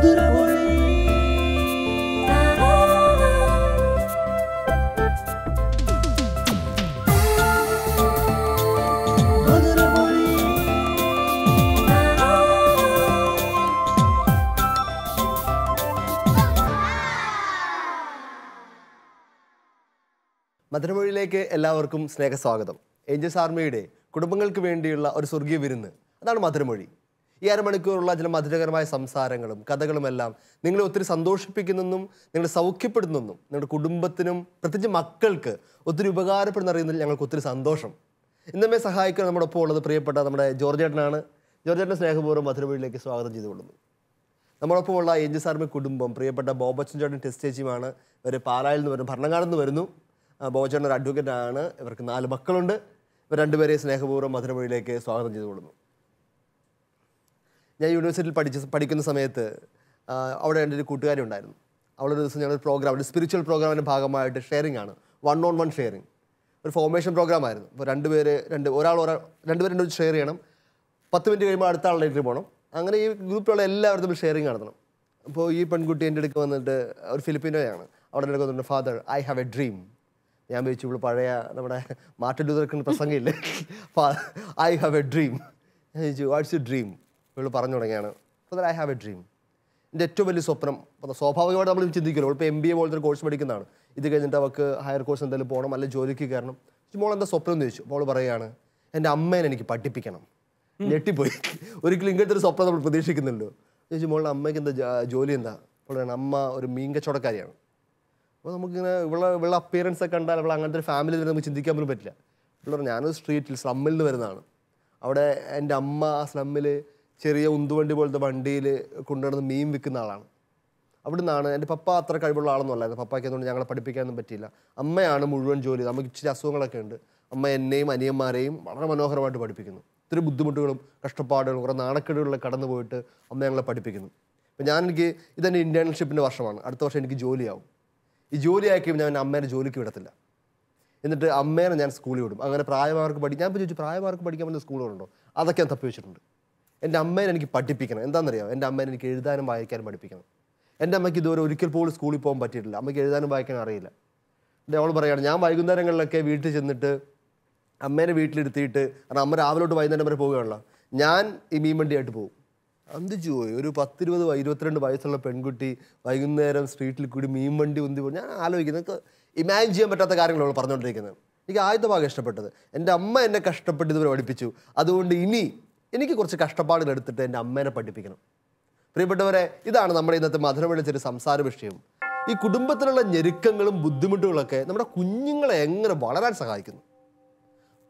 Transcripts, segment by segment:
മധുരമൊഴിയിലേക്ക് എല്ലാവർക്കും സ്നേഹസ്വാഗതം ഏഞ്ചൽസ് ആർമിയുടെ കുടുംബങ്ങൾക്ക് വേണ്ടിയുള്ള ഒരു സ്വർഗീയ വിരുന്ന് അതാണ് മധുരമൊഴി ഈ അരമണിക്കൂറുള്ള ചില മധുരകരമായ സംസാരങ്ങളും കഥകളുമെല്ലാം നിങ്ങളെ ഒത്തിരി സന്തോഷിപ്പിക്കുന്നെന്നും നിങ്ങളെ സൗഖ്യപ്പെടുന്നെന്നും നിങ്ങളുടെ കുടുംബത്തിനും പ്രത്യേകിച്ച് മക്കൾക്ക് ഒത്തിരി ഉപകാരപ്പെടുന്ന അറിയുന്നതിൽ ഞങ്ങൾക്ക് ഒത്തിരി സന്തോഷം ഇന്നമേ സഹായിക്കാൻ നമ്മുടെ ഒപ്പം ഉള്ളത് പ്രിയപ്പെട്ട നമ്മുടെ ജോർജേട്ടനാണ് ജോർജേട്ടൻ്റെ ജോർജ് ചേട്ടൻ്റെ സ്നേഹപൂർവ്വം മധുരവഴിയിലേക്ക് സ്വാഗതം ചെയ്തുകൊള്ളുന്നു നമ്മളൊപ്പമുള്ള എൻ ജി സാറിൻ്റെ കുടുംബം പ്രിയപ്പെട്ട ബോബച്ചൻ ചേട്ടൻ ടെസ്റ്റ് ചേച്ചിയുമാണ് ഇവർ പാലായിൽ നിന്ന് വരുന്നു ഭരണകാലം നിന്ന് വരുന്നു ബോബച്ചേട്ടൻ ഒരു അഡ്വക്കേറ്റാണ് ഇവർക്ക് നാല് മക്കളുണ്ട് ഇവർ രണ്ടുപേരെ സ്നേഹപൂർവ്വം മധുരവഴിയിലേക്ക് സ്വാഗതം ചെയ്തുകൊള്ളുന്നു ഞാൻ യൂണിവേഴ്സിറ്റിയിൽ പഠിച്ച പഠിക്കുന്ന സമയത്ത് അവിടെ എൻ്റെ ഒരു കൂട്ടുകാരി ഉണ്ടായിരുന്നു അവളൊരു ദിവസം ഞങ്ങളൊരു പ്രോഗ്രാം ഒരു സ്പിരിച്വൽ പ്രോഗ്രാമിൻ്റെ ഭാഗമായിട്ട് ഷെയറിംഗ് ആണ് വൺ ഓൺ വൺ ഷെയറിംഗ് ഒരു ഫോർമേഷൻ പ്രോഗ്രാം ആയിരുന്നു രണ്ട് രണ്ടുപേര് രണ്ട് ഒരാൾ ഒരാൾ രണ്ടുപേരും രണ്ടുപേർ ഷെയർ ചെയ്യണം പത്ത് മിനിറ്റ് കഴിയുമ്പോൾ അടുത്ത ആളിലേക്ക് പോകണം അങ്ങനെ ഈ ഗ്രൂപ്പിലുള്ള എല്ലാവരും ഷെയറിംഗ് നടത്തണം അപ്പോൾ ഈ പെൺകുട്ടി എൻ്റെ അടുക്ക് വന്നിട്ട് ഒരു ഫിലിപ്പീനോയാണ് അവിടെ എൻ്റെ അടുക്ക് father I have a dream ഞാൻ വെച്ചു ഇവിടെ പഴയ നമ്മുടെ മാർട്ടിൻ ലൂതർക്കിൻ്റെ പ്രസംഗമില്ലേ ഐ ഹാവ് എ ഡ്രീം ഞാൻ ചോദിച്ചു വാട്ട്സ് യു ഡ്രീം ഇവൾ പറഞ്ഞു തുടങ്ങിയാണ് brother I have a dream എൻ്റെ ഏറ്റവും വലിയ സ്വപ്നം സ്വാഭാവികമായിട്ട് നമ്മൾ ചിന്തിക്കുമല്ലോ ഇപ്പോൾ എം ബി എ പോലത്തെ ഒരു കോഴ്സ് പഠിക്കുന്നതാണ് ഇത് കഴിഞ്ഞിട്ട് അവൾക്ക് ഹയർ കോഴ്സ് എന്തെങ്കിലും പോകണം അല്ലെങ്കിൽ ജോലിക്ക് കയറണം മോൾ എന്താ സ്വപ്നം എന്ന് ചോദിച്ചു മോൾ പറയുകയാണ് എൻ്റെ അമ്മേനെ എനിക്ക് പഠിപ്പിക്കണം ഞെട്ടിപ്പോയി ഒരിക്കലും ഇങ്ങനത്തെ ഒരു സ്വപ്നം നമ്മൾ പ്രതീക്ഷിക്കുന്നുണ്ടോ ചോദിച്ചു മോളുടെ അമ്മയ്ക്ക് എന്താ ജോലി എന്താ അവളാണ് അമ്മ ഒരു മീൻ കച്ചവടക്കാരിയാണ് അപ്പോൾ നമുക്കിങ്ങനെ ഇവിടെ ഇവിടെ അപ്പിയറൻസ് ഒക്കെ കണ്ടാൽ ഇവിടെ അങ്ങനത്തെ ഒരു ഫാമിലി നമുക്ക് ചിന്തിക്കാൻ പോലും പറ്റില്ല ഇവിടെ ഞാനൊരു സ്ട്രീറ്റിൽ സ്ലമ്മിൽ നിന്ന് വരുന്നതാണ് അവിടെ എൻ്റെ അമ്മ ആ സ്ലമ്മിൽ ചെറിയ ഉന്തുവണ്ടി പോലത്തെ വണ്ടിയിൽ കൊണ്ടുവന്ന് മീൻ വിൽക്കുന്ന ആളാണ് അവിടെ നിന്നാണ് എൻ്റെ പപ്പ അത്ര കഴിവുള്ള ആളൊന്നും അല്ലായിരുന്നു പപ്പയ്ക്ക് അതുകൊണ്ട് ഞങ്ങളെ പഠിപ്പിക്കാനൊന്നും പറ്റിയില്ല അമ്മയാണ് മുഴുവൻ ജോലി നമുക്ക് ഇച്ചിരി അസുഖങ്ങളൊക്കെ ഉണ്ട് അമ്മ എന്നെയും അനിയന്മാരെയും വളരെ മനോഹരമായിട്ട് പഠിപ്പിക്കുന്നു ഒത്തിരി ബുദ്ധിമുട്ടുകളും കഷ്ടപ്പാടുകളും കുറേ നാണക്കേടുകളിലൊക്കെ കടന്നു പോയിട്ട് അമ്മ ഞങ്ങളെ പഠിപ്പിക്കുന്നു അപ്പം ഞാൻ എനിക്ക് ഇതെൻ്റെ ഇൻറ്റേൺഷിപ്പിൻ്റെ വർഷമാണ് അടുത്ത വർഷം എനിക്ക് ജോലിയാവും ഈ ജോലി ആയിക്കും ഞാൻ അമ്മേനെ ജോലിക്ക് വിടത്തില്ല എന്നിട്ട് അമ്മേനെ ഞാൻ സ്കൂളിൽ വിടും അങ്ങനെ പ്രായമാർക്ക് പഠിക്കാൻ ഞാൻ ചോദിച്ചു പ്രായമാർക്ക് പഠിക്കാൻ പറ്റുന്ന സ്കൂളുകളുണ്ടോ അതൊക്കെ ഞാൻ തപ്പി വെച്ചിട്ടുണ്ട് എൻ്റെ അമ്മേനെ എനിക്ക് പഠിപ്പിക്കണം എന്താണെന്നറിയാം എൻ്റെ അമ്മേനെ എനിക്ക് എഴുതാനും വായിക്കാനും പഠിപ്പിക്കണം എൻ്റെ അമ്മയ്ക്ക് ഇതുവരെ ഒരിക്കൽ പോലും സ്കൂളിൽ പോകാൻ പറ്റിയിട്ടില്ല അമ്മയ്ക്ക് എഴുതാനും വായിക്കാനും അറിയില്ല അവൾ പറയുകയാണ് ഞാൻ വൈകുന്നേരങ്ങളിലൊക്കെ വീട്ടിൽ ചെന്നിട്ട് അമ്മേനെ വീട്ടിലെടുത്തിയിട്ട് കാരണം അമ്മ രാവിലോട്ട് വൈകുന്നേരം വരെ പോവുകയാണല്ലോ ഞാൻ ഈ മീൻ വണ്ടിയായിട്ട് പോകും അന്ത് ജോയി ഒരു പത്തിരുപത് ഇരുപത്തിരണ്ട് വയസ്സുള്ള പെൺകുട്ടി വൈകുന്നേരം സ്ട്രീറ്റിൽ കൂടി മീൻ വണ്ടി ഉന്തി പോകും ഞാൻ ആലോചിക്കുന്നത് നിങ്ങൾക്ക് ഇമാജിൻ ചെയ്യാൻ പറ്റാത്ത കാര്യങ്ങളാണ് പറഞ്ഞുകൊണ്ടിരിക്കുന്നത് എനിക്ക് ആദ്യത്തെ ഭാഗം ഇഷ്ടപ്പെട്ടത് എൻ്റെ അമ്മ എന്നെ കഷ്ടപ്പെട്ട് ഇതുവരെ പഠിപ്പിച്ചു അതുകൊണ്ട് ഇനി എനിക്ക് കുറച്ച് കഷ്ടപ്പാടുകൾ എടുത്തിട്ട് എൻ്റെ അമ്മേനെ പഠിപ്പിക്കണം പ്രിയപ്പെട്ടവരെ ഇതാണ് നമ്മുടെ ഇന്നത്തെ മധുരം വിളിച്ചൊരു സംസാര വിഷയം ഈ കുടുംബത്തിലുള്ള ഞെരുക്കങ്ങളും ബുദ്ധിമുട്ടുകളൊക്കെ നമ്മുടെ കുഞ്ഞുങ്ങളെ എങ്ങനെ വളരാൻ സഹായിക്കുന്നു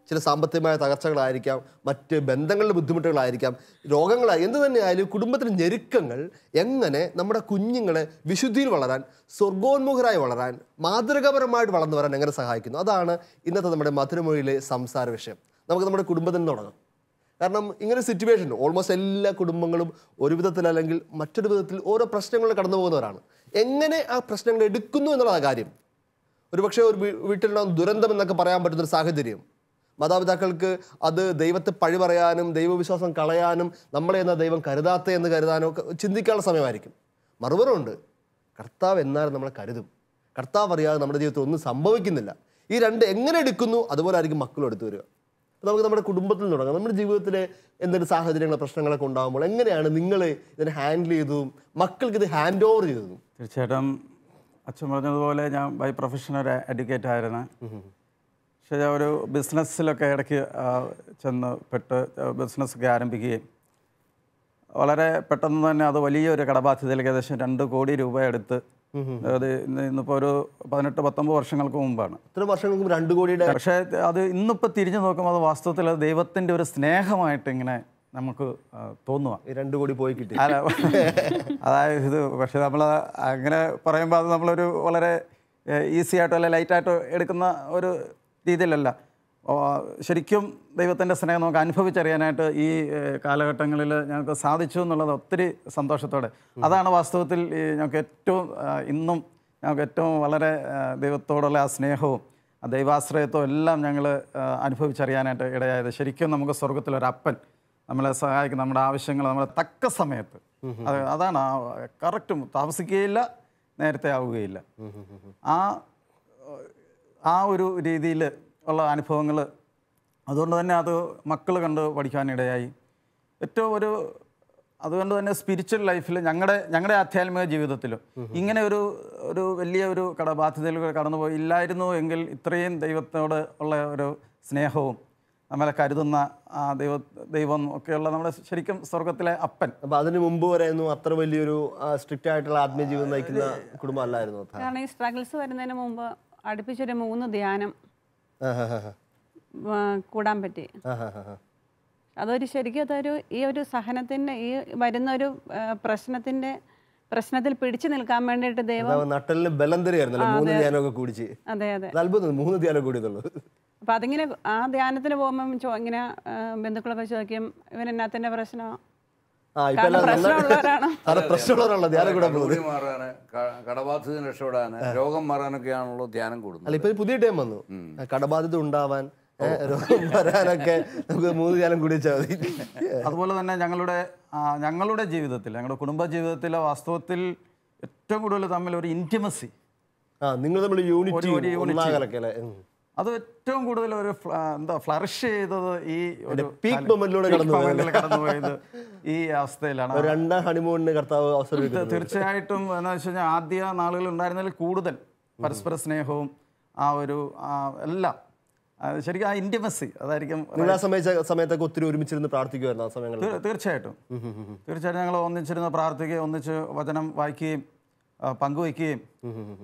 ചില സാമ്പത്തികമായ തകർച്ചകളായിരിക്കാം മറ്റ് ബന്ധങ്ങളുടെ ബുദ്ധിമുട്ടുകളായിരിക്കാം രോഗങ്ങളായി എന്ത് തന്നെയായാലും കുടുംബത്തിലെ ഞെരുക്കങ്ങൾ എങ്ങനെ നമ്മുടെ കുഞ്ഞുങ്ങളെ വിശുദ്ധിയിൽ വളരാൻ സ്വർഗോന്മുഖരായി വളരാൻ മാതൃകാപരമായിട്ട് വളർന്നു വരാൻ എങ്ങനെ സഹായിക്കുന്നു അതാണ് ഇന്നത്തെ നമ്മുടെ മധുരമൊഴിയിലെ സംസാര വിഷയം നമുക്ക് നമ്മുടെ കുടുംബത്തിൽ നിന്ന് തുടങ്ങാം കാരണം ഇങ്ങനെ സിറ്റുവേഷൻ ഓൾമോസ്റ്റ് എല്ലാ കുടുംബങ്ങളും ഒരു വിധത്തിൽ അല്ലെങ്കിൽ മറ്റൊരു വിധത്തിൽ ഓരോ പ്രശ്നങ്ങൾ കടന്നു പോകുന്നവരാണ് എങ്ങനെ ആ പ്രശ്നങ്ങൾ എടുക്കുന്നു എന്നുള്ള കാര്യം ഒരുപക്ഷെ ഒരു വീട്ടിലുണ്ടാകുന്ന ദുരന്തം എന്നൊക്കെ പറയാൻ പറ്റുന്നൊരു സാഹചര്യം മാതാപിതാക്കൾക്ക് അത് ദൈവത്തെ പഴി പറയാനും ദൈവവിശ്വാസം കളയാനും നമ്മളെ എന്ന ദൈവം കരുതാത്ത എന്ന് ഒക്കെ ചിന്തിക്കാനുള്ള സമയമായിരിക്കും ഉണ്ട് കർത്താവ് എന്നാലും നമ്മളെ കരുതും കർത്താവ് അറിയാതെ നമ്മുടെ ജീവിതത്തിൽ ഒന്നും സംഭവിക്കുന്നില്ല ഈ രണ്ട് എങ്ങനെ എടുക്കുന്നു അതുപോലെ ആയിരിക്കും മക്കളും എടുത്തു വരിക നമുക്ക് നമ്മുടെ കുടുംബത്തിൽ തുടങ്ങാം നമ്മുടെ ജീവിതത്തിലെ എന്തൊരു സാഹചര്യങ്ങൾ പ്രശ്നങ്ങളൊക്കെ ഉണ്ടാകുമ്പോൾ എങ്ങനെയാണ് നിങ്ങൾ ഇതിനെ ഹാൻഡിൽ ചെയ്തതും മക്കൾക്ക് ഇത് ഹാൻഡ് ഓവർ ചെയ്തതും തീർച്ചയായിട്ടും അച്ഛൻ പറഞ്ഞതുപോലെ ഞാൻ ബൈ പ്രൊഫഷണൽ എഡ്യൂക്കേറ്റ് ആയിരുന്നു പക്ഷേ ഞാൻ ഒരു ബിസിനസ്സിലൊക്കെ ഇടയ്ക്ക് ചെന്ന് പെട്ട് ബിസിനസ്സൊക്കെ ആരംഭിക്കുകയും വളരെ പെട്ടെന്ന് തന്നെ അത് വലിയൊരു കടബാധ്യതയിലേക്ക് ഏകദേശം രണ്ട് കോടി രൂപ എടുത്ത് അത് ഇന്ന് ഒരു പതിനെട്ട് പത്തൊമ്പത് വർഷങ്ങൾക്ക് മുമ്പാണ് ഇത്ര വർഷങ്ങൾക്ക് കോടിയുടെ പക്ഷേ അത് ഇന്നിപ്പോ തിരിഞ്ഞു നോക്കുമ്പോൾ അത് വാസ്തവത്തിൽ അത് ഒരു സ്നേഹമായിട്ട് ഇങ്ങനെ നമുക്ക് തോന്നുക രണ്ടു കോടി പോയി കിട്ടി അതായത് ഇത് പക്ഷെ നമ്മൾ അങ്ങനെ പറയുമ്പോൾ അത് നമ്മളൊരു വളരെ ഈസി ആയിട്ടോ അല്ലെ ലൈറ്റായിട്ടോ എടുക്കുന്ന ഒരു രീതിയിലല്ല ശരിക്കും ദൈവത്തിൻ്റെ സ്നേഹം നമുക്ക് അനുഭവിച്ചറിയാനായിട്ട് ഈ കാലഘട്ടങ്ങളിൽ ഞങ്ങൾക്ക് സാധിച്ചു എന്നുള്ളത് ഒത്തിരി സന്തോഷത്തോടെ അതാണ് വാസ്തവത്തിൽ ഞങ്ങൾക്ക് ഏറ്റവും ഇന്നും ഞങ്ങൾക്ക് ഏറ്റവും വളരെ ദൈവത്തോടുള്ള ആ സ്നേഹവും ദൈവാശ്രയത്വം എല്ലാം ഞങ്ങൾ അനുഭവിച്ചറിയാനായിട്ട് ഇടയായത് ശരിക്കും നമുക്ക് സ്വർഗത്തിലൊരപ്പൻ നമ്മളെ സഹായിക്കുന്ന നമ്മുടെ ആവശ്യങ്ങൾ നമ്മളെ തക്ക സമയത്ത് അത് അതാണ് കറക്റ്റ് താമസിക്കുകയില്ല നേരത്തെ ആവുകയില്ല ആ ആ ഒരു രീതിയിൽ ഉള്ള അനുഭവങ്ങൾ അതുകൊണ്ട് തന്നെ അത് മക്കൾ കണ്ട് പഠിക്കാനിടയായി ഏറ്റവും ഒരു അതുകൊണ്ട് തന്നെ സ്പിരിച്വൽ ലൈഫിൽ ഞങ്ങളുടെ ഞങ്ങളുടെ ആധ്യാത്മിക ജീവിതത്തിലും ഇങ്ങനെ ഒരു ഒരു വലിയ ഒരു കടബാധ്യതയിലൂടെ കടന്നുപോയി ഇല്ലായിരുന്നു എങ്കിൽ ഇത്രയും ദൈവത്തോട് ഉള്ള ഒരു സ്നേഹവും നമ്മളെ കരുതുന്ന ആ ദൈവ ദൈവം ഒക്കെയുള്ള നമ്മുടെ ശരിക്കും സ്വർഗത്തിലെ അപ്പൻ അപ്പൊ അതിന് മുമ്പ് വരെയായിരുന്നു അത്ര വലിയൊരു സ്ട്രിക്റ്റ് ആയിട്ടുള്ള ആത്മീയ ജീവിതം നയിക്കുന്ന കുടുംബം അല്ലായിരുന്നു കാരണം ഈ സ്ട്രഗിൾസ് വരുന്നതിന് മുമ്പ് അടുപ്പിച്ചൊരു മൂന്ന് ധ്യാനം കൂടാൻ പറ്റി അതൊരു ശരിക്കും അതൊരു ഈ ഒരു സഹനത്തിന്റെ ഈ വരുന്ന ഒരു പ്രശ്നത്തിന്റെ പ്രശ്നത്തിൽ പിടിച്ചു നിൽക്കാൻ വേണ്ടിയിട്ട് ദൈവം നട്ടലിന് മൂന്ന് അതെ അതെ മൂന്ന് അതിങ്ങനെ ആ ധ്യാനത്തിന് പോകുമ്പോ ചോ ഇങ്ങനെ ബന്ധുക്കളൊക്കെ ചോദിക്കും ഇവൻ പ്രശ്നം പ്രശ്നമുള്ളവരാണല്ലോ ധ്യാനം കൂടാൻ പോകുന്നത് മാറാന് കടബാധിത രക്ഷപ്പെടാന് രോഗം മാറാനൊക്കെയാണല്ലോ ധ്യാനം കൂടുന്നത് അല്ല ഇപ്പൊ പുതിയ ടൈം വന്നു കടബാധിത ഉണ്ടാവാൻ രോഗം വരാനൊക്കെ നമുക്ക് മൂന്ന് കാലം കുടിച്ചാൽ മതി അതുപോലെ തന്നെ ഞങ്ങളുടെ ഞങ്ങളുടെ ജീവിതത്തിൽ ഞങ്ങളുടെ കുടുംബ ജീവിതത്തിലെ വാസ്തവത്തിൽ ഏറ്റവും കൂടുതൽ തമ്മിൽ ഒരു ഇൻറ്റിമസി നിങ്ങൾ തമ്മിൽ യൂണിറ്റി അത് ഏറ്റവും കൂടുതൽ ഒരു എന്താ ഫ്ലറിഷ് ചെയ്തത് ഈ ഒരു പീക്ക് മൊമെന്റിലൂടെ കടന്നുപോയത് ഈ അവസ്ഥയിലാണ് രണ്ടാം ഹണിമൂണിന് കർത്താവ് അവസരം തീർച്ചയായിട്ടും എന്ന് വെച്ച് കഴിഞ്ഞാൽ ആദ്യ നാളുകൾ ഉണ്ടായിരുന്നതിൽ കൂടുതൽ പരസ്പര സ്നേഹവും ആ ഒരു എല്ലാം ശരിക്കും ആ ഇന്റിമസി അതായിരിക്കും സമയത്തൊക്കെ ഒത്തിരി ഒരുമിച്ചിരുന്ന് പ്രാർത്ഥിക്കുമായിരുന്നു ആ സമയങ്ങളിൽ തീർച്ചയായിട്ടും തീർച്ചയായിട്ടും ഞങ്ങൾ ഒന്നിച്ചിരുന്ന് പ്രാർത്ഥിക്കുകയും ഒന്നിച്ച് വചനം വായിക്കുകയും പങ്കുവയ്ക്കുകയും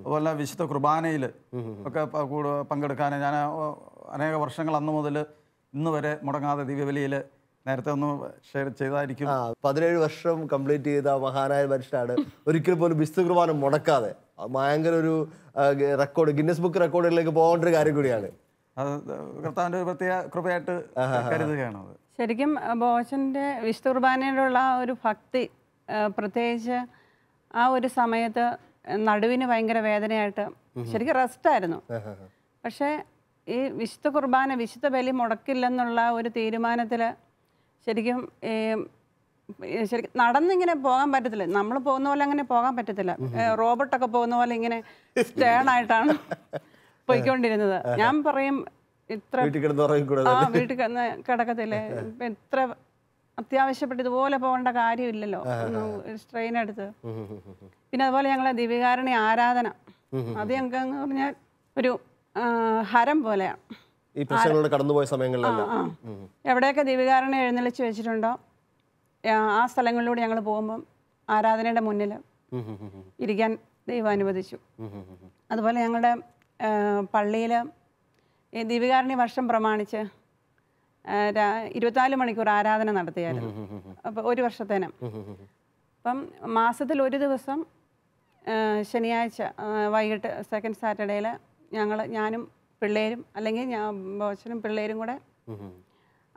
അതുപോലെ വിശുദ്ധ കുർബാനയിൽ ഒക്കെ പങ്കെടുക്കാൻ ഞാൻ അനേക വർഷങ്ങൾ അന്ന് മുതൽ ഇന്ന് വരെ മുടങ്ങാതെ ദിവ്യബലിയിൽ നേരത്തെ ഒന്ന് ഷെയർ ചെയ്തായിരിക്കും പതിനേഴ് വർഷം കംപ്ലീറ്റ് ചെയ്ത മഹാനായ മനുഷ്യനാണ് ഒരിക്കൽ പോലും വിശുദ്ധ കുർബാന മുടക്കാതെ ഭയങ്കര ഒരു റെക്കോർഡ് ഗിന്നസ് ബുക്ക് റെക്കോർഡിലേക്ക് പോകേണ്ട ഒരു കാര്യം കൂടിയാണ് കർത്താവിൻ്റെ ഒരു പ്രത്യേക കൃപയായിട്ട് കരുതുകയാണ് ശരിക്കും ബോച്ചൻ്റെ വിശുദ്ധ കുർബാനയോടുള്ള ഒരു ഭക്തി പ്രത്യേകിച്ച് ആ ഒരു സമയത്ത് നടുവിന് ഭയങ്കര വേദനയായിട്ട് ശരിക്കും ആയിരുന്നു പക്ഷേ ഈ വിശുദ്ധ കുർബാന വിശുദ്ധ ബലി മുടക്കില്ലെന്നുള്ള ഒരു തീരുമാനത്തിൽ ശരിക്കും ശരിക്കും നടന്നിങ്ങനെ പോകാൻ പറ്റത്തില്ല നമ്മൾ പോകുന്ന പോലെ അങ്ങനെ പോകാൻ പറ്റത്തില്ല റോബോട്ടൊക്കെ പോകുന്ന പോലെ ഇങ്ങനെ സ്റ്റേൺ ആയിട്ടാണ് പോയിക്കൊണ്ടിരുന്നത് ഞാൻ പറയും ഇത്ര വീട്ടിൽ കിടന്ന് കിടക്കത്തില്ലേ ഇത്ര അത്യാവശ്യപ്പെട്ട് ഇതുപോലെ പോകേണ്ട കാര്യമില്ലല്ലോ ട്രെയിൻ എടുത്ത് പിന്നെ അതുപോലെ ഞങ്ങളെ ദിവികാരണി ആരാധന അത് ഞങ്ങൾക്ക് എന്ന് പറഞ്ഞാൽ ഒരു ഹരം പോലെയാണ് ഈ കടന്നുപോയ സമയങ്ങളിലെല്ലാം എവിടെയൊക്കെ ദിവികാരണി എഴുന്നള്ളിച്ച് വെച്ചിട്ടുണ്ടോ ആ സ്ഥലങ്ങളിലൂടെ ഞങ്ങൾ പോകുമ്പം ആരാധനയുടെ മുന്നിൽ ഇരിക്കാൻ ദൈവം അനുവദിച്ചു അതുപോലെ ഞങ്ങളുടെ പള്ളിയിൽ ഈ വർഷം പ്രമാണിച്ച് ഇരുപത്തിനാല് മണിക്കൂർ ആരാധന നടത്തിയായിരുന്നു അപ്പോൾ ഒരു വർഷത്തേനും അപ്പം മാസത്തിൽ ഒരു ദിവസം ശനിയാഴ്ച വൈകിട്ട് സെക്കൻഡ് സാറ്റർഡേയിൽ ഞങ്ങൾ ഞാനും പിള്ളേരും അല്ലെങ്കിൽ ഞാൻ ബോച്ചനും പിള്ളേരും കൂടെ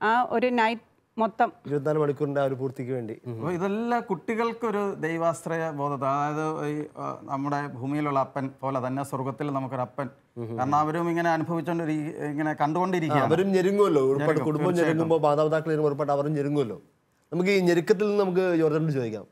ആ ഒരു നൈറ്റ് മൊത്തം ഇരുപത്തിനാല് മണിക്കൂറിന്റെ ആ ഒരു പൂർത്തിക്ക് വേണ്ടി അപ്പോൾ ഇതെല്ലാം കുട്ടികൾക്കൊരു ദൈവാശ്രയ ബോധത അതായത് ഈ നമ്മുടെ ഭൂമിയിലുള്ള അപ്പൻ പോലെ തന്നെ സ്വർഗത്തിൽ നമുക്കൊരു അപ്പൻ കാരണം അവരും ഇങ്ങനെ അനുഭവിച്ചോണ്ട് ഇങ്ങനെ കണ്ടുകൊണ്ടിരിക്കുക അവരും ഞെരുങ്ങുമല്ലോ കുടുംബം ഞെരുങ്ങുമ്പോൾ മാതാപിതാക്കൾ ഉൾപ്പെട്ട് അവരും ഞെരുങ്ങുമല്ലോ നമുക്ക് ഈ ഞെരുക്കത്തിൽ നിന്ന് നമുക്ക് ചോദിക്കാം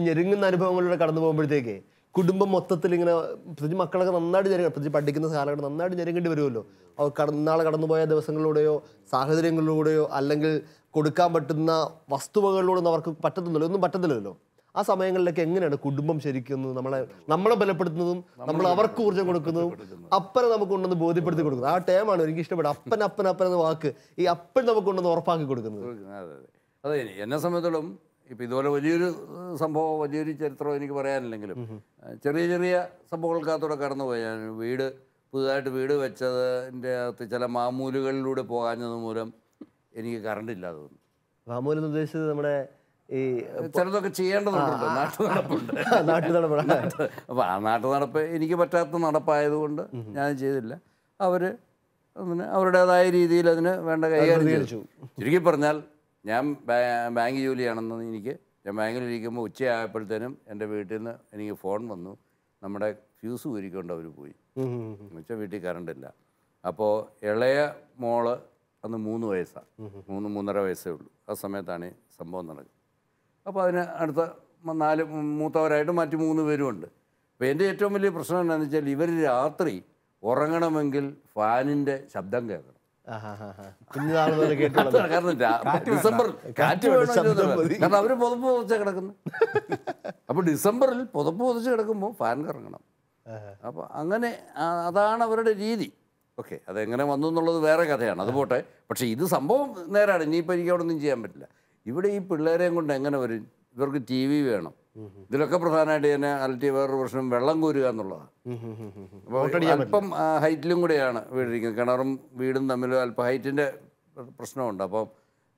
ഈ ഞെരുങ്ങുന്ന അനുഭവങ്ങളിലൂടെ കടന്നു പോകുമ്പോഴത്തേക്ക് കുടുംബം മൊത്തത്തിൽ ഇങ്ങനെ പ്രത്യേകിച്ച് മക്കളൊക്കെ നന്നായിട്ട് ജനങ്ങൾ പ്രത്യേകിച്ച് പഠിക്കുന്ന കാലഘട്ടം നന്നായിട്ട് ജനങ്ങേണ്ടി വരുമല്ലോ അവർ കടന്നാളെ കടന്നുപോയ ദിവസങ്ങളിലൂടെയോ സാഹചര്യങ്ങളിലൂടെയോ അല്ലെങ്കിൽ കൊടുക്കാൻ പറ്റുന്ന വസ്തുവകളിലൂടെ അവർക്ക് പറ്റത്തില്ലല്ലോ ഒന്നും പറ്റത്തില്ലല്ലോ ആ സമയങ്ങളിലൊക്കെ എങ്ങനെയാണ് കുടുംബം ശരിക്കും നമ്മളെ നമ്മളെ ബലപ്പെടുത്തുന്നതും നമ്മൾ അവർക്ക് ഊർജ്ജം കൊടുക്കുന്നതും അപ്പനെ നമുക്ക് ഉണ്ടെന്ന് ബോധ്യപ്പെടുത്തി കൊടുക്കുന്നത് ആ ടേമാണ് എനിക്ക് ഇഷ്ടപ്പെടുക അപ്പൻ അപ്പൻ അപ്പൻ എന്ന വാക്ക് ഈ അപ്പൻ നമുക്ക് ഉണ്ടെന്ന് ഉറപ്പാക്കി കൊടുക്കുന്നത് അതെ എന്നെ സംബന്ധിച്ചിടത്തോളം ഇപ്പം ഇതുപോലെ വലിയൊരു സംഭവം വലിയൊരു ചരിത്രം എനിക്ക് പറയാനില്ലെങ്കിലും ചെറിയ ചെറിയ സംഭവങ്ങൾക്കകത്തൂടെ കടന്നുപോയി ഞാൻ വീട് പുതുതായിട്ട് വീട് വെച്ചതിൻ്റെ അകത്ത് ചില മാമൂലുകളിലൂടെ പോകാഞ്ഞത് മൂലം എനിക്ക് കറണ്ട് ഇല്ലാതെ തോന്നുന്നു മാമൂൽ ഉദ്ദേശിച്ചത് നമ്മുടെ ഈ ചിലതൊക്കെ ചെയ്യേണ്ടതുണ്ടല്ലോ നാട്ടു നടപ്പുണ്ട് നാട്ടു നടപ്പ് അപ്പോൾ ആ നാട്ടു നടപ്പ് എനിക്ക് പറ്റാത്ത നടപ്പായതുകൊണ്ട് ഞാൻ ചെയ്തില്ല അവർ അതിന് അവരുടേതായ രീതിയിൽ അതിന് വേണ്ട കൈകാര്യം ചുരുക്കി പറഞ്ഞാൽ ഞാൻ ബാങ്ക് ജോലിയാണെന്ന് എനിക്ക് ഞാൻ ഇരിക്കുമ്പോൾ ഉച്ചയായപ്പോഴത്തേനും എൻ്റെ വീട്ടിൽ നിന്ന് എനിക്ക് ഫോൺ വന്നു നമ്മുടെ ഫ്യൂസ് ഊരിക്കൊണ്ട് അവർ പോയി എന്നുവെച്ചാൽ വീട്ടിൽ കറണ്ടില്ല ഇല്ല അപ്പോൾ ഇളയ മോള് അന്ന് മൂന്ന് വയസ്സാണ് മൂന്ന് മൂന്നര വയസ്സേ ഉള്ളൂ ആ സമയത്താണ് ഈ സംഭവം നടക്കുന്നത് അപ്പോൾ അതിന് അടുത്ത നാല് മൂത്തവരായിട്ട് മറ്റ് മൂന്ന് പേരുമുണ്ട് അപ്പോൾ എൻ്റെ ഏറ്റവും വലിയ പ്രശ്നം എന്താണെന്ന് വെച്ചാൽ ഇവർ രാത്രി ഉറങ്ങണമെങ്കിൽ ഫാനിൻ്റെ ശബ്ദം കേൾക്കണം ഡിസംബർ കാറ്റ് കാരണം അവര് പുതപ്പ് പുതച്ച കിടക്കുന്നു അപ്പൊ ഡിസംബറിൽ പുതപ്പ് പുതച്ച് കിടക്കുമ്പോൾ ഫാൻ കറങ്ങണം അപ്പൊ അങ്ങനെ അതാണ് അവരുടെ രീതി ഓക്കെ അതെങ്ങനെ വന്നു എന്നുള്ളത് വേറെ കഥയാണ് അത് പോട്ടെ പക്ഷേ ഇത് സംഭവം നേരാണ് ഇനിയിപ്പോൾ എനിക്ക് അവിടെ ഒന്നും ചെയ്യാൻ പറ്റില്ല ഇവിടെ ഈ പിള്ളേരെയും കൊണ്ട് എങ്ങനെ വരും ഇവർക്ക് ടി വി വേണം ഇതിലൊക്കെ പ്രധാനമായിട്ട് തന്നെ അലറ്റിയ വേറൊരു പ്രശ്നം വെള്ളം കോരുക എന്നുള്ളതാണ് അല്പം ഹൈറ്റിലും കൂടെയാണ് വീടിരിക്കുന്നത് കിണറും വീടും തമ്മിൽ അല്പം ഹൈറ്റിൻ്റെ പ്രശ്നമുണ്ട് അപ്പോൾ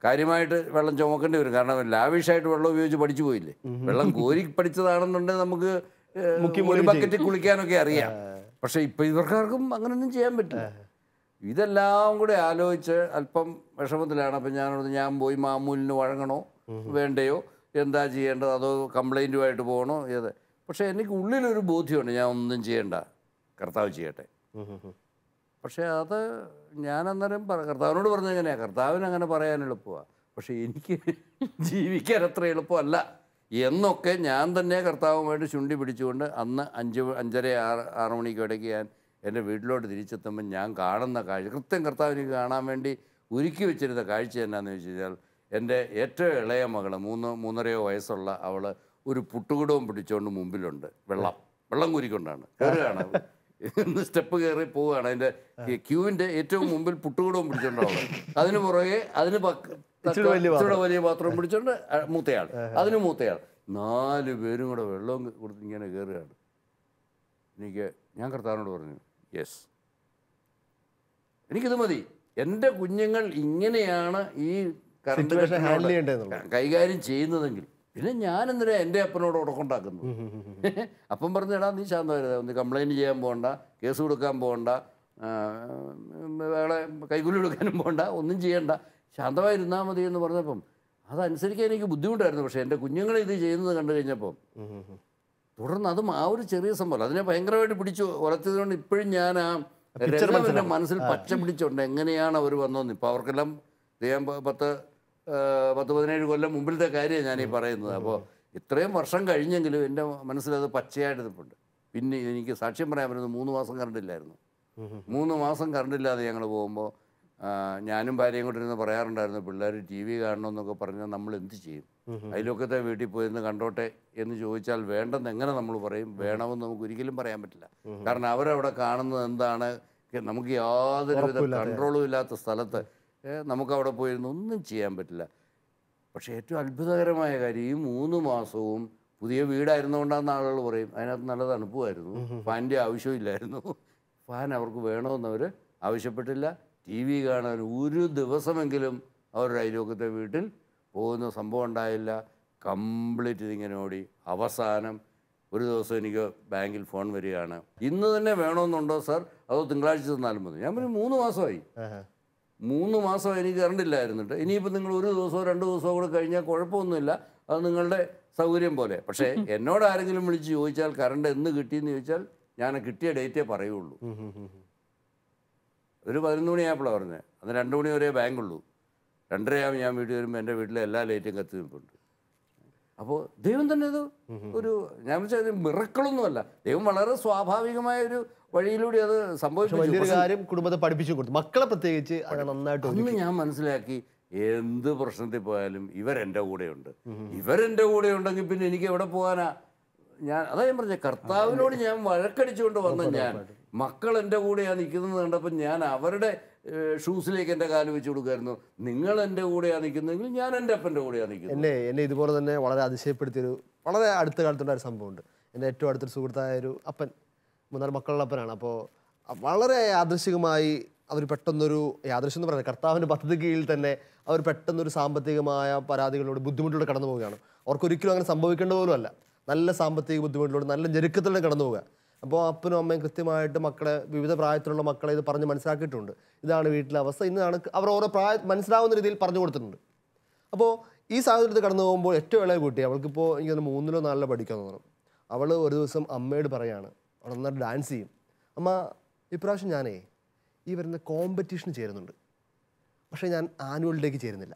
കാര്യമായിട്ട് വെള്ളം ചുമക്കേണ്ടി വരും കാരണം ലാവിഷായിട്ട് വെള്ളം ഉപയോഗിച്ച് പഠിച്ചു പോയില്ലേ വെള്ളം കോരി പഠിച്ചതാണെന്നുണ്ടെങ്കിൽ നമുക്ക് ഒരു ബക്കറ്റ് കുളിക്കാനൊക്കെ അറിയാം പക്ഷേ ഇപ്പം ഇവർക്കാർക്കും അങ്ങനെയൊന്നും ചെയ്യാൻ പറ്റില്ല ഇതെല്ലാം കൂടെ ആലോചിച്ച് അല്പം വിഷമത്തിലാണ് അപ്പം ഞാനോട് ഞാൻ പോയി മാമൂലിന് വഴങ്ങണോ വേണ്ടയോ എന്താ ചെയ്യേണ്ടത് അതോ കംപ്ലൈൻറ്റുമായിട്ട് പോകണോ ഏത് പക്ഷേ എനിക്ക് ഉള്ളിലൊരു ബോധ്യമുണ്ട് ഞാൻ ഒന്നും ചെയ്യണ്ട കർത്താവ് ചെയ്യട്ടെ പക്ഷേ അത് ഞാൻ അന്നേരം കർത്താവിനോട് പറഞ്ഞ എങ്ങനെയാണ് കർത്താവിന് അങ്ങനെ പറയാൻ എളുപ്പമാണ് പക്ഷേ എനിക്ക് ജീവിക്കാൻ അത്ര എളുപ്പമല്ല എന്നൊക്കെ ഞാൻ തന്നെ കർത്താവുമായിട്ട് ചുണ്ടി പിടിച്ചുകൊണ്ട് അന്ന് അഞ്ച് അഞ്ചര ആറ് മണിക്ക് ഇടയ്ക്ക് ഞാൻ എൻ്റെ വീട്ടിലോട്ട് തിരിച്ചെത്തുമ്പോൾ ഞാൻ കാണുന്ന കാഴ്ച കൃത്യം കർത്താവിനെ കാണാൻ വേണ്ടി ഒരുക്കി വെച്ചിരുന്ന കാഴ്ച എന്നാന്ന് വെച്ച് കഴിഞ്ഞാൽ എൻ്റെ ഏറ്റവും ഇളയ മകൾ മൂന്ന് മൂന്നരയോ വയസ്സുള്ള അവൾ ഒരു പുട്ടുകുടവും പിടിച്ചുകൊണ്ട് മുമ്പിലുണ്ട് വെള്ളം വെള്ളം കുരിക്കൊണ്ടാണ് കയറുകയാണ് ഇന്ന് സ്റ്റെപ്പ് കയറി പോവുകയാണ് അതിൻ്റെ ക്യൂവിൻ്റെ ഏറ്റവും മുമ്പിൽ പുട്ടുകുടവും പിടിച്ചുകൊണ്ടാണ് അതിന് പുറകെ അതിന് ഇച്ചിരി വലിയ പാത്രം പിടിച്ചുകൊണ്ട് മൂത്തയാൾ അതിന് മൂത്തയാൾ നാല് പേരും കൂടെ വെള്ളം കൊടുത്ത് ഇങ്ങനെ കയറുകയാണ് എനിക്ക് ഞാൻ കർത്താവിനോട് പറഞ്ഞു യെസ് എനിക്കിത് മതി എൻ്റെ കുഞ്ഞുങ്ങൾ ഇങ്ങനെയാണ് ഈ കൈകാര്യം ചെയ്യുന്നതെങ്കിൽ പിന്നെ ഞാനെന്തിനാ എൻ്റെ അപ്പനോട് ഉടക്കുണ്ടാക്കുന്നത് അപ്പം പറഞ്ഞടാ നീ ശാന്തമായിരുന്നു ഒന്ന് കംപ്ലൈൻറ്റ് ചെയ്യാൻ പോകണ്ട കേസ് കൊടുക്കാൻ പോകണ്ട വേളെ കൈകൂലി കൊടുക്കാനും പോകണ്ട ഒന്നും ചെയ്യണ്ട ശാന്തമായിരുന്നാൽ മതി എന്ന് പറഞ്ഞപ്പം അതനുസരിക്കാൻ എനിക്ക് ബുദ്ധിമുട്ടായിരുന്നു പക്ഷേ എൻ്റെ കുഞ്ഞുങ്ങൾ ഇത് ചെയ്യുന്നത് കണ്ടു കഴിഞ്ഞപ്പം തുടർന്ന് അതും ആ ഒരു ചെറിയ സംഭവം അതിനെ ഭയങ്കരമായിട്ട് പിടിച്ചു വളർത്തിയതുകൊണ്ട് ഇപ്പോഴും ഞാൻ ആ എൻ്റെ മനസ്സിൽ പച്ച പിടിച്ചുണ്ട് എങ്ങനെയാണ് അവർ വന്നതെന്ന് ഇപ്പം അവർക്കെല്ലാം ചെയ്യാൻ പത്ത് പത്ത് പതിനേഴ് കൊല്ലം മുമ്പിലത്തെ കാര്യമാണ് ഞാൻ ഈ പറയുന്നത് അപ്പോൾ ഇത്രയും വർഷം കഴിഞ്ഞെങ്കിലും എൻ്റെ മനസ്സിലത് പച്ചയായിട്ട് നിൽപ്പുണ്ട് പിന്നെ എനിക്ക് സാക്ഷ്യം പറയാൻ പറ്റുന്നത് മൂന്ന് മാസം കറണ്ടില്ലായിരുന്നു മൂന്ന് മാസം കറണ്ടില്ലാതെ ഞങ്ങൾ പോകുമ്പോൾ ഞാനും ഭാര്യയും ഇരുന്ന് പറയാറുണ്ടായിരുന്നു പിള്ളേർ ടി വി കാണണമെന്നൊക്കെ പറഞ്ഞാൽ നമ്മൾ എന്ത് ചെയ്യും അതിലൊക്കത്തെ വീട്ടിൽ പോയിരുന്ന് കണ്ടോട്ടെ എന്ന് ചോദിച്ചാൽ വേണ്ടെന്ന് എങ്ങനെ നമ്മൾ പറയും വേണമെന്ന് നമുക്ക് ഒരിക്കലും പറയാൻ പറ്റില്ല കാരണം അവരവിടെ കാണുന്നത് എന്താണ് നമുക്ക് യാതൊരു വിധ കൺട്രോളും ഇല്ലാത്ത സ്ഥലത്ത് നമുക്കവിടെ പോയിരുന്ന് ഒന്നും ചെയ്യാൻ പറ്റില്ല പക്ഷേ ഏറ്റവും അത്ഭുതകരമായ കാര്യം ഈ മൂന്ന് മാസവും പുതിയ വീടായിരുന്നുകൊണ്ടാണെന്ന് ആളുകൾ പറയും അതിനകത്ത് നല്ല തണുപ്പുമായിരുന്നു ഫാനിൻ്റെ ആവശ്യമില്ലായിരുന്നു ഫാൻ അവർക്ക് വേണമെന്നവർ ആവശ്യപ്പെട്ടില്ല ടി വി കാണാൻ ഒരു ദിവസമെങ്കിലും അവരുടെ അയലോകത്തെ വീട്ടിൽ പോകുന്ന സംഭവം ഉണ്ടായില്ല കംപ്ലീറ്റ് ഇതിങ്ങനെ ഓടി അവസാനം ഒരു ദിവസം എനിക്ക് ബാങ്കിൽ ഫോൺ വരികയാണ് ഇന്ന് തന്നെ വേണമെന്നുണ്ടോ സാർ അതോ തിങ്കളാഴ്ച തന്നാലും മതി ഞാൻ പറഞ്ഞു മൂന്ന് മാസമായി മൂന്ന് മാസം എനിക്ക് കറണ്ടില്ലായിരുന്നിട്ട് ഇനിയിപ്പോൾ നിങ്ങൾ ഒരു ദിവസമോ രണ്ട് ദിവസമോ കൂടെ കഴിഞ്ഞാൽ കുഴപ്പമൊന്നുമില്ല അത് നിങ്ങളുടെ സൗകര്യം പോലെ പക്ഷേ എന്നോട് ആരെങ്കിലും വിളിച്ച് ചോദിച്ചാൽ കറണ്ട് എന്ന് കിട്ടിയെന്ന് ചോദിച്ചാൽ ഞാൻ കിട്ടിയ ഡേറ്റേ പറയുള്ളൂ ഒരു പതിനൊന്ന് മണിയായപ്പോഴാണ് പറഞ്ഞത് അന്ന് രണ്ട് മണി വരെ ബാങ്കുള്ളൂ രണ്ടരയാകുമ്പോൾ ഞാൻ വീട്ടിൽ വരുമ്പോൾ എൻ്റെ വീട്ടിലെ എല്ലാ ലൈറ്റും കത്തി നിൽപ്പുണ്ട് അപ്പോൾ ദൈവം തന്നെ ഇത് ഒരു ഞാൻ വിളിച്ചാൽ മിറക്കളൊന്നുമല്ല ദൈവം വളരെ സ്വാഭാവികമായ ഒരു വഴിയിലൂടെ അത് സംഭവിച്ചു വലിയൊരു കാര്യം കുടുംബത്തെ പഠിപ്പിച്ചു കൊടുത്തു മക്കളെ പ്രത്യേകിച്ച് നന്നായിട്ട് ഒന്ന് ഞാൻ മനസ്സിലാക്കി എന്ത് പ്രശ്നത്തിൽ പോയാലും ഇവരെൻ്റെ കൂടെയുണ്ട് ഇവരെൻ്റെ കൂടെ ഉണ്ടെങ്കിൽ പിന്നെ എനിക്ക് എവിടെ പോകാനാ ഞാൻ അതാ ഞാൻ പറഞ്ഞ കർത്താവിനോട് ഞാൻ വഴക്കടിച്ചുകൊണ്ട് വന്ന ഞാൻ മക്കൾ എൻ്റെ കൂടെയാണ് നിൽക്കുന്നത് കണ്ടപ്പോൾ ഞാൻ അവരുടെ ഷൂസിലേക്ക് എൻ്റെ കാല് വെച്ച് കൊടുക്കുമായിരുന്നു നിങ്ങൾ എൻ്റെ കൂടെയാണ് നിൽക്കുന്നതെങ്കിൽ ഞാൻ എൻ്റെ അപ്പൻ്റെ കൂടെയാണ് നിൽക്കുന്നത് എന്നെ എന്നെ ഇതുപോലെ തന്നെ വളരെ അതിശയപ്പെടുത്തിയൊരു വളരെ അടുത്ത കാലത്തുള്ള ഒരു സംഭവമുണ്ട് എൻ്റെ ഏറ്റവും അടുത്തൊരു സുഹൃത്തായ ഒരു അപ്പൻ മൂന്നാറ് മക്കളുള്ളപ്പനാണ് അപ്പോൾ വളരെ യാദൃശികമായി അവർ പെട്ടെന്നൊരു യാദൃശ്യം എന്ന് പറയുന്നത് കർത്താവിൻ്റെ പദ്ധതി കീഴിൽ തന്നെ അവർ പെട്ടെന്നൊരു സാമ്പത്തികമായ പരാതികളിലൂടെ ബുദ്ധിമുട്ടിലൂടെ കടന്നു പോവുകയാണ് അവർക്കൊരിക്കലും അങ്ങനെ സംഭവിക്കേണ്ട പോലും അല്ല നല്ല സാമ്പത്തിക ബുദ്ധിമുട്ടിലൂടെ നല്ല ഞെരുക്കത്തിലൂടെ കടന്നു പോവുക അപ്പോൾ അപ്പനും അമ്മയും കൃത്യമായിട്ട് മക്കളെ വിവിധ പ്രായത്തിലുള്ള മക്കളെ ഇത് പറഞ്ഞ് മനസ്സിലാക്കിയിട്ടുണ്ട് ഇതാണ് വീട്ടിലെ അവസ്ഥ ഇന്നാണ് അവർ ഓരോ പ്രായ മനസ്സിലാവുന്ന രീതിയിൽ പറഞ്ഞു കൊടുത്തിട്ടുണ്ട് അപ്പോൾ ഈ സാഹചര്യത്തിൽ കടന്നു പോകുമ്പോൾ ഏറ്റവും ഇളയ കുട്ടി അവൾക്കിപ്പോൾ എനിക്കത് മൂന്നിലോ നാലിലോ പഠിക്കാൻ തോന്നണം അവൾ ഒരു ദിവസം അമ്മയോട് പറയാണ് അവിടെ നന്നായിട്ട് ഡാൻസ് ചെയ്യും അമ്മ ഇപ്രാവശ്യം ഞാനേ ഈ വരുന്ന കോമ്പറ്റീഷന് ചേരുന്നുണ്ട് പക്ഷേ ഞാൻ ആനുവൽ ഡേക്ക് ചേരുന്നില്ല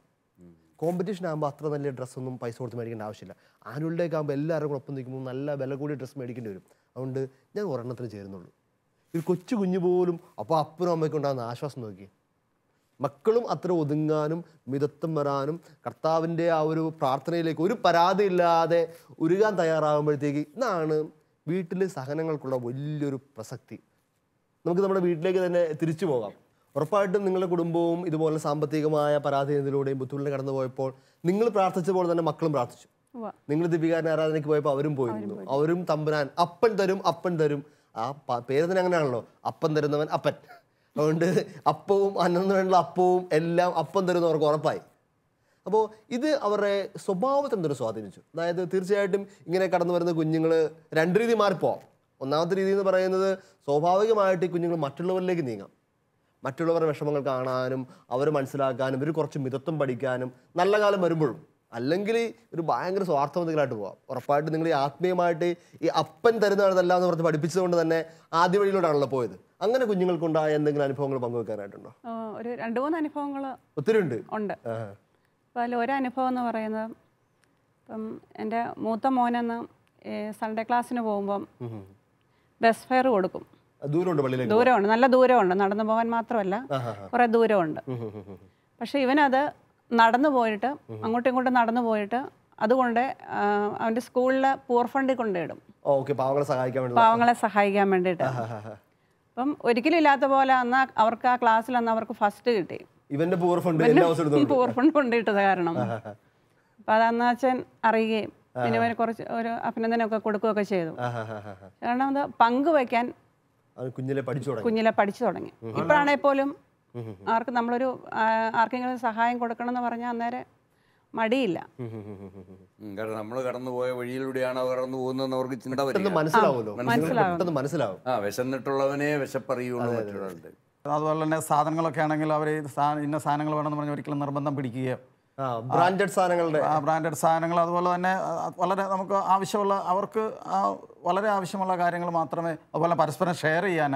കോമ്പറ്റീഷൻ ആകുമ്പോൾ അത്ര നല്ല ഡ്രസ്സൊന്നും പൈസ കൊടുത്ത് മേടിക്കേണ്ട ആവശ്യമില്ല ആനുവൽ ഡേക്ക് ആകുമ്പോൾ എല്ലാവരും കൂടെ ഒപ്പം നിൽക്കുമ്പോൾ നല്ല വില കൂടിയ ഡ്രസ്സ് മേടിക്കേണ്ടി വരും അതുകൊണ്ട് ഞാൻ ഒരെണ്ണത്തിന് ചേരുന്നുള്ളൂ ഒരു കൊച്ചു കുഞ്ഞു പോലും അപ്പോൾ അപ്പനും അമ്മയ്ക്കും ഉണ്ടാകുന്ന ആശ്വാസം നോക്കി മക്കളും അത്ര ഒതുങ്ങാനും മിതത്വം വരാനും കർത്താവിൻ്റെ ആ ഒരു പ്രാർത്ഥനയിലേക്ക് ഒരു പരാതിയില്ലാതെ ഉരുകാൻ തയ്യാറാകുമ്പോഴത്തേക്ക് ഇതാണ് വീട്ടിൽ സഹനങ്ങൾക്കുള്ള വലിയൊരു പ്രസക്തി നമുക്ക് നമ്മുടെ വീട്ടിലേക്ക് തന്നെ തിരിച്ചു പോകാം ഉറപ്പായിട്ടും നിങ്ങളുടെ കുടുംബവും ഇതുപോലെ സാമ്പത്തികമായ പരാധീനതയിലൂടെയും ബുദ്ധിമുട്ടിൽ കടന്നു പോയപ്പോൾ നിങ്ങൾ പ്രാർത്ഥിച്ച പോലെ തന്നെ മക്കളും പ്രാർത്ഥിച്ചു നിങ്ങൾ ദീപികാരൻ ആരാധനയ്ക്ക് പോയപ്പോൾ അവരും പോയിരുന്നു അവരും തമ്പുരാൻ അപ്പൻ തരും അപ്പൻ തരും ആ പേര് തന്നെ അങ്ങനെയാണല്ലോ അപ്പൻ തരുന്നവൻ അപ്പൻ അതുകൊണ്ട് അപ്പവും അന്നുള്ള അപ്പവും എല്ലാം അപ്പം തരുന്നവർക്ക് ഉറപ്പായി അപ്പോൾ ഇത് അവരുടെ സ്വഭാവത്തെ എന്തൊരു സ്വാധീനിച്ചു അതായത് തീർച്ചയായിട്ടും ഇങ്ങനെ കടന്നു വരുന്ന കുഞ്ഞുങ്ങൾ രണ്ട് രീതി മാറിപ്പോവാം ഒന്നാമത്തെ രീതി എന്ന് പറയുന്നത് സ്വാഭാവികമായിട്ട് ഈ കുഞ്ഞുങ്ങൾ മറ്റുള്ളവരിലേക്ക് നീങ്ങാം മറ്റുള്ളവരുടെ വിഷമങ്ങൾ കാണാനും അവർ മനസ്സിലാക്കാനും ഇവർ കുറച്ച് മിതത്വം പഠിക്കാനും നല്ല കാലം വരുമ്പോഴും അല്ലെങ്കിൽ ഒരു ഭയങ്കര സ്വാർത്ഥമന്ത്രികളായിട്ട് പോവാം ഉറപ്പായിട്ട് നിങ്ങൾ ഈ ആത്മീയമായിട്ട് ഈ അപ്പൻ തരുന്നതല്ല എന്ന് പറഞ്ഞ് പഠിപ്പിച്ചതുകൊണ്ട് തന്നെ ആദ്യ വഴിയിലൂടെയാണല്ലോ പോയത് അങ്ങനെ കുഞ്ഞുങ്ങൾക്കുണ്ടായ എന്തെങ്കിലും അനുഭവങ്ങൾ പങ്കുവെക്കാനായിട്ടുണ്ടോ ഒരു രണ്ട് മൂന്ന് അനുഭവങ്ങൾ ഒത്തിരി ഉണ്ട് ഉണ്ട് അപ്പോൾ അതിൽ ഒരനുഭവം എന്ന് പറയുന്നത് ഇപ്പം എൻ്റെ മൂത്ത മോനെന്ന് സൺഡേ ക്ലാസ്സിന് പോകുമ്പം ബസ് ഫെയർ കൊടുക്കും ദൂരമുണ്ട് ദൂരമുണ്ട് നല്ല ദൂരമുണ്ട് നടന്നു പോകാൻ മാത്രമല്ല കുറേ ദൂരമുണ്ട് പക്ഷേ ഇവനത് നടന്നു പോയിട്ട് അങ്ങോട്ടും ഇങ്ങോട്ടും നടന്നു പോയിട്ട് അതുകൊണ്ട് അവൻ്റെ സ്കൂളിലെ പൂർ ഫണ്ടിൽ കൊണ്ടിടും പാവങ്ങളെ സഹായിക്കാൻ വേണ്ടിട്ട് പാവങ്ങളെ സഹായിക്കാൻ വേണ്ടിയിട്ട് അപ്പം ഒരിക്കലും ഇല്ലാത്ത പോലെ അന്ന് അവർക്ക് ആ ക്ലാസ്സിൽ അന്ന് അവർക്ക് ഫസ്റ്റ് കിട്ടി ഇവന്റെ പൂർ ഫണ്ട് പൂർ ഫണ്ട് കൊണ്ടിട്ടത് കാരണം അപ്പൊ അതന്ന് അച്ഛൻ അറിയുകയും പിന്നെ ഇവന് കുറച്ച് ഒരു അഭിനന്ദനമൊക്കെ കൊടുക്കുകയൊക്കെ ചെയ്തു കാരണം അത് പങ്കുവയ്ക്കാൻ കുഞ്ഞിലെ പഠിച്ചു കുഞ്ഞിലെ പഠിച്ചു തുടങ്ങി ഇപ്പോഴാണെ പോലും ആർക്ക് നമ്മളൊരു ആർക്കെങ്കിലും സഹായം കൊടുക്കണം എന്ന് പറഞ്ഞാൽ അന്നേരം മടിയില്ല കാരണം നമ്മൾ കടന്നുപോയ വഴിയിലൂടെയാണ് അവർ കടന്നു പോകുന്നതെന്ന് അവർക്ക് ചിന്ത മനസ്സിലാവുമല്ലോ മനസ്സിലാവും ആ വിശന്നിട്ടുള്ളവനെ വിശപ്പറിയുള്ളൂ മറ്റുള്ളവരുടെ അതുപോലെ തന്നെ സാധനങ്ങളൊക്കെ ആണെങ്കിൽ അവർ ഇന്ന സാധനങ്ങൾ വേണമെന്ന് പറഞ്ഞ് ഒരിക്കലും നിർബന്ധം പിടിക്കുകയോ ബ്രാൻഡഡ് സാധനങ്ങളുടെ ബ്രാൻഡഡ് സാധനങ്ങൾ അതുപോലെ തന്നെ വളരെ നമുക്ക് ആവശ്യമുള്ള അവർക്ക് വളരെ ആവശ്യമുള്ള കാര്യങ്ങൾ മാത്രമേ അതുപോലെ പരസ്പരം ഷെയർ ചെയ്യാൻ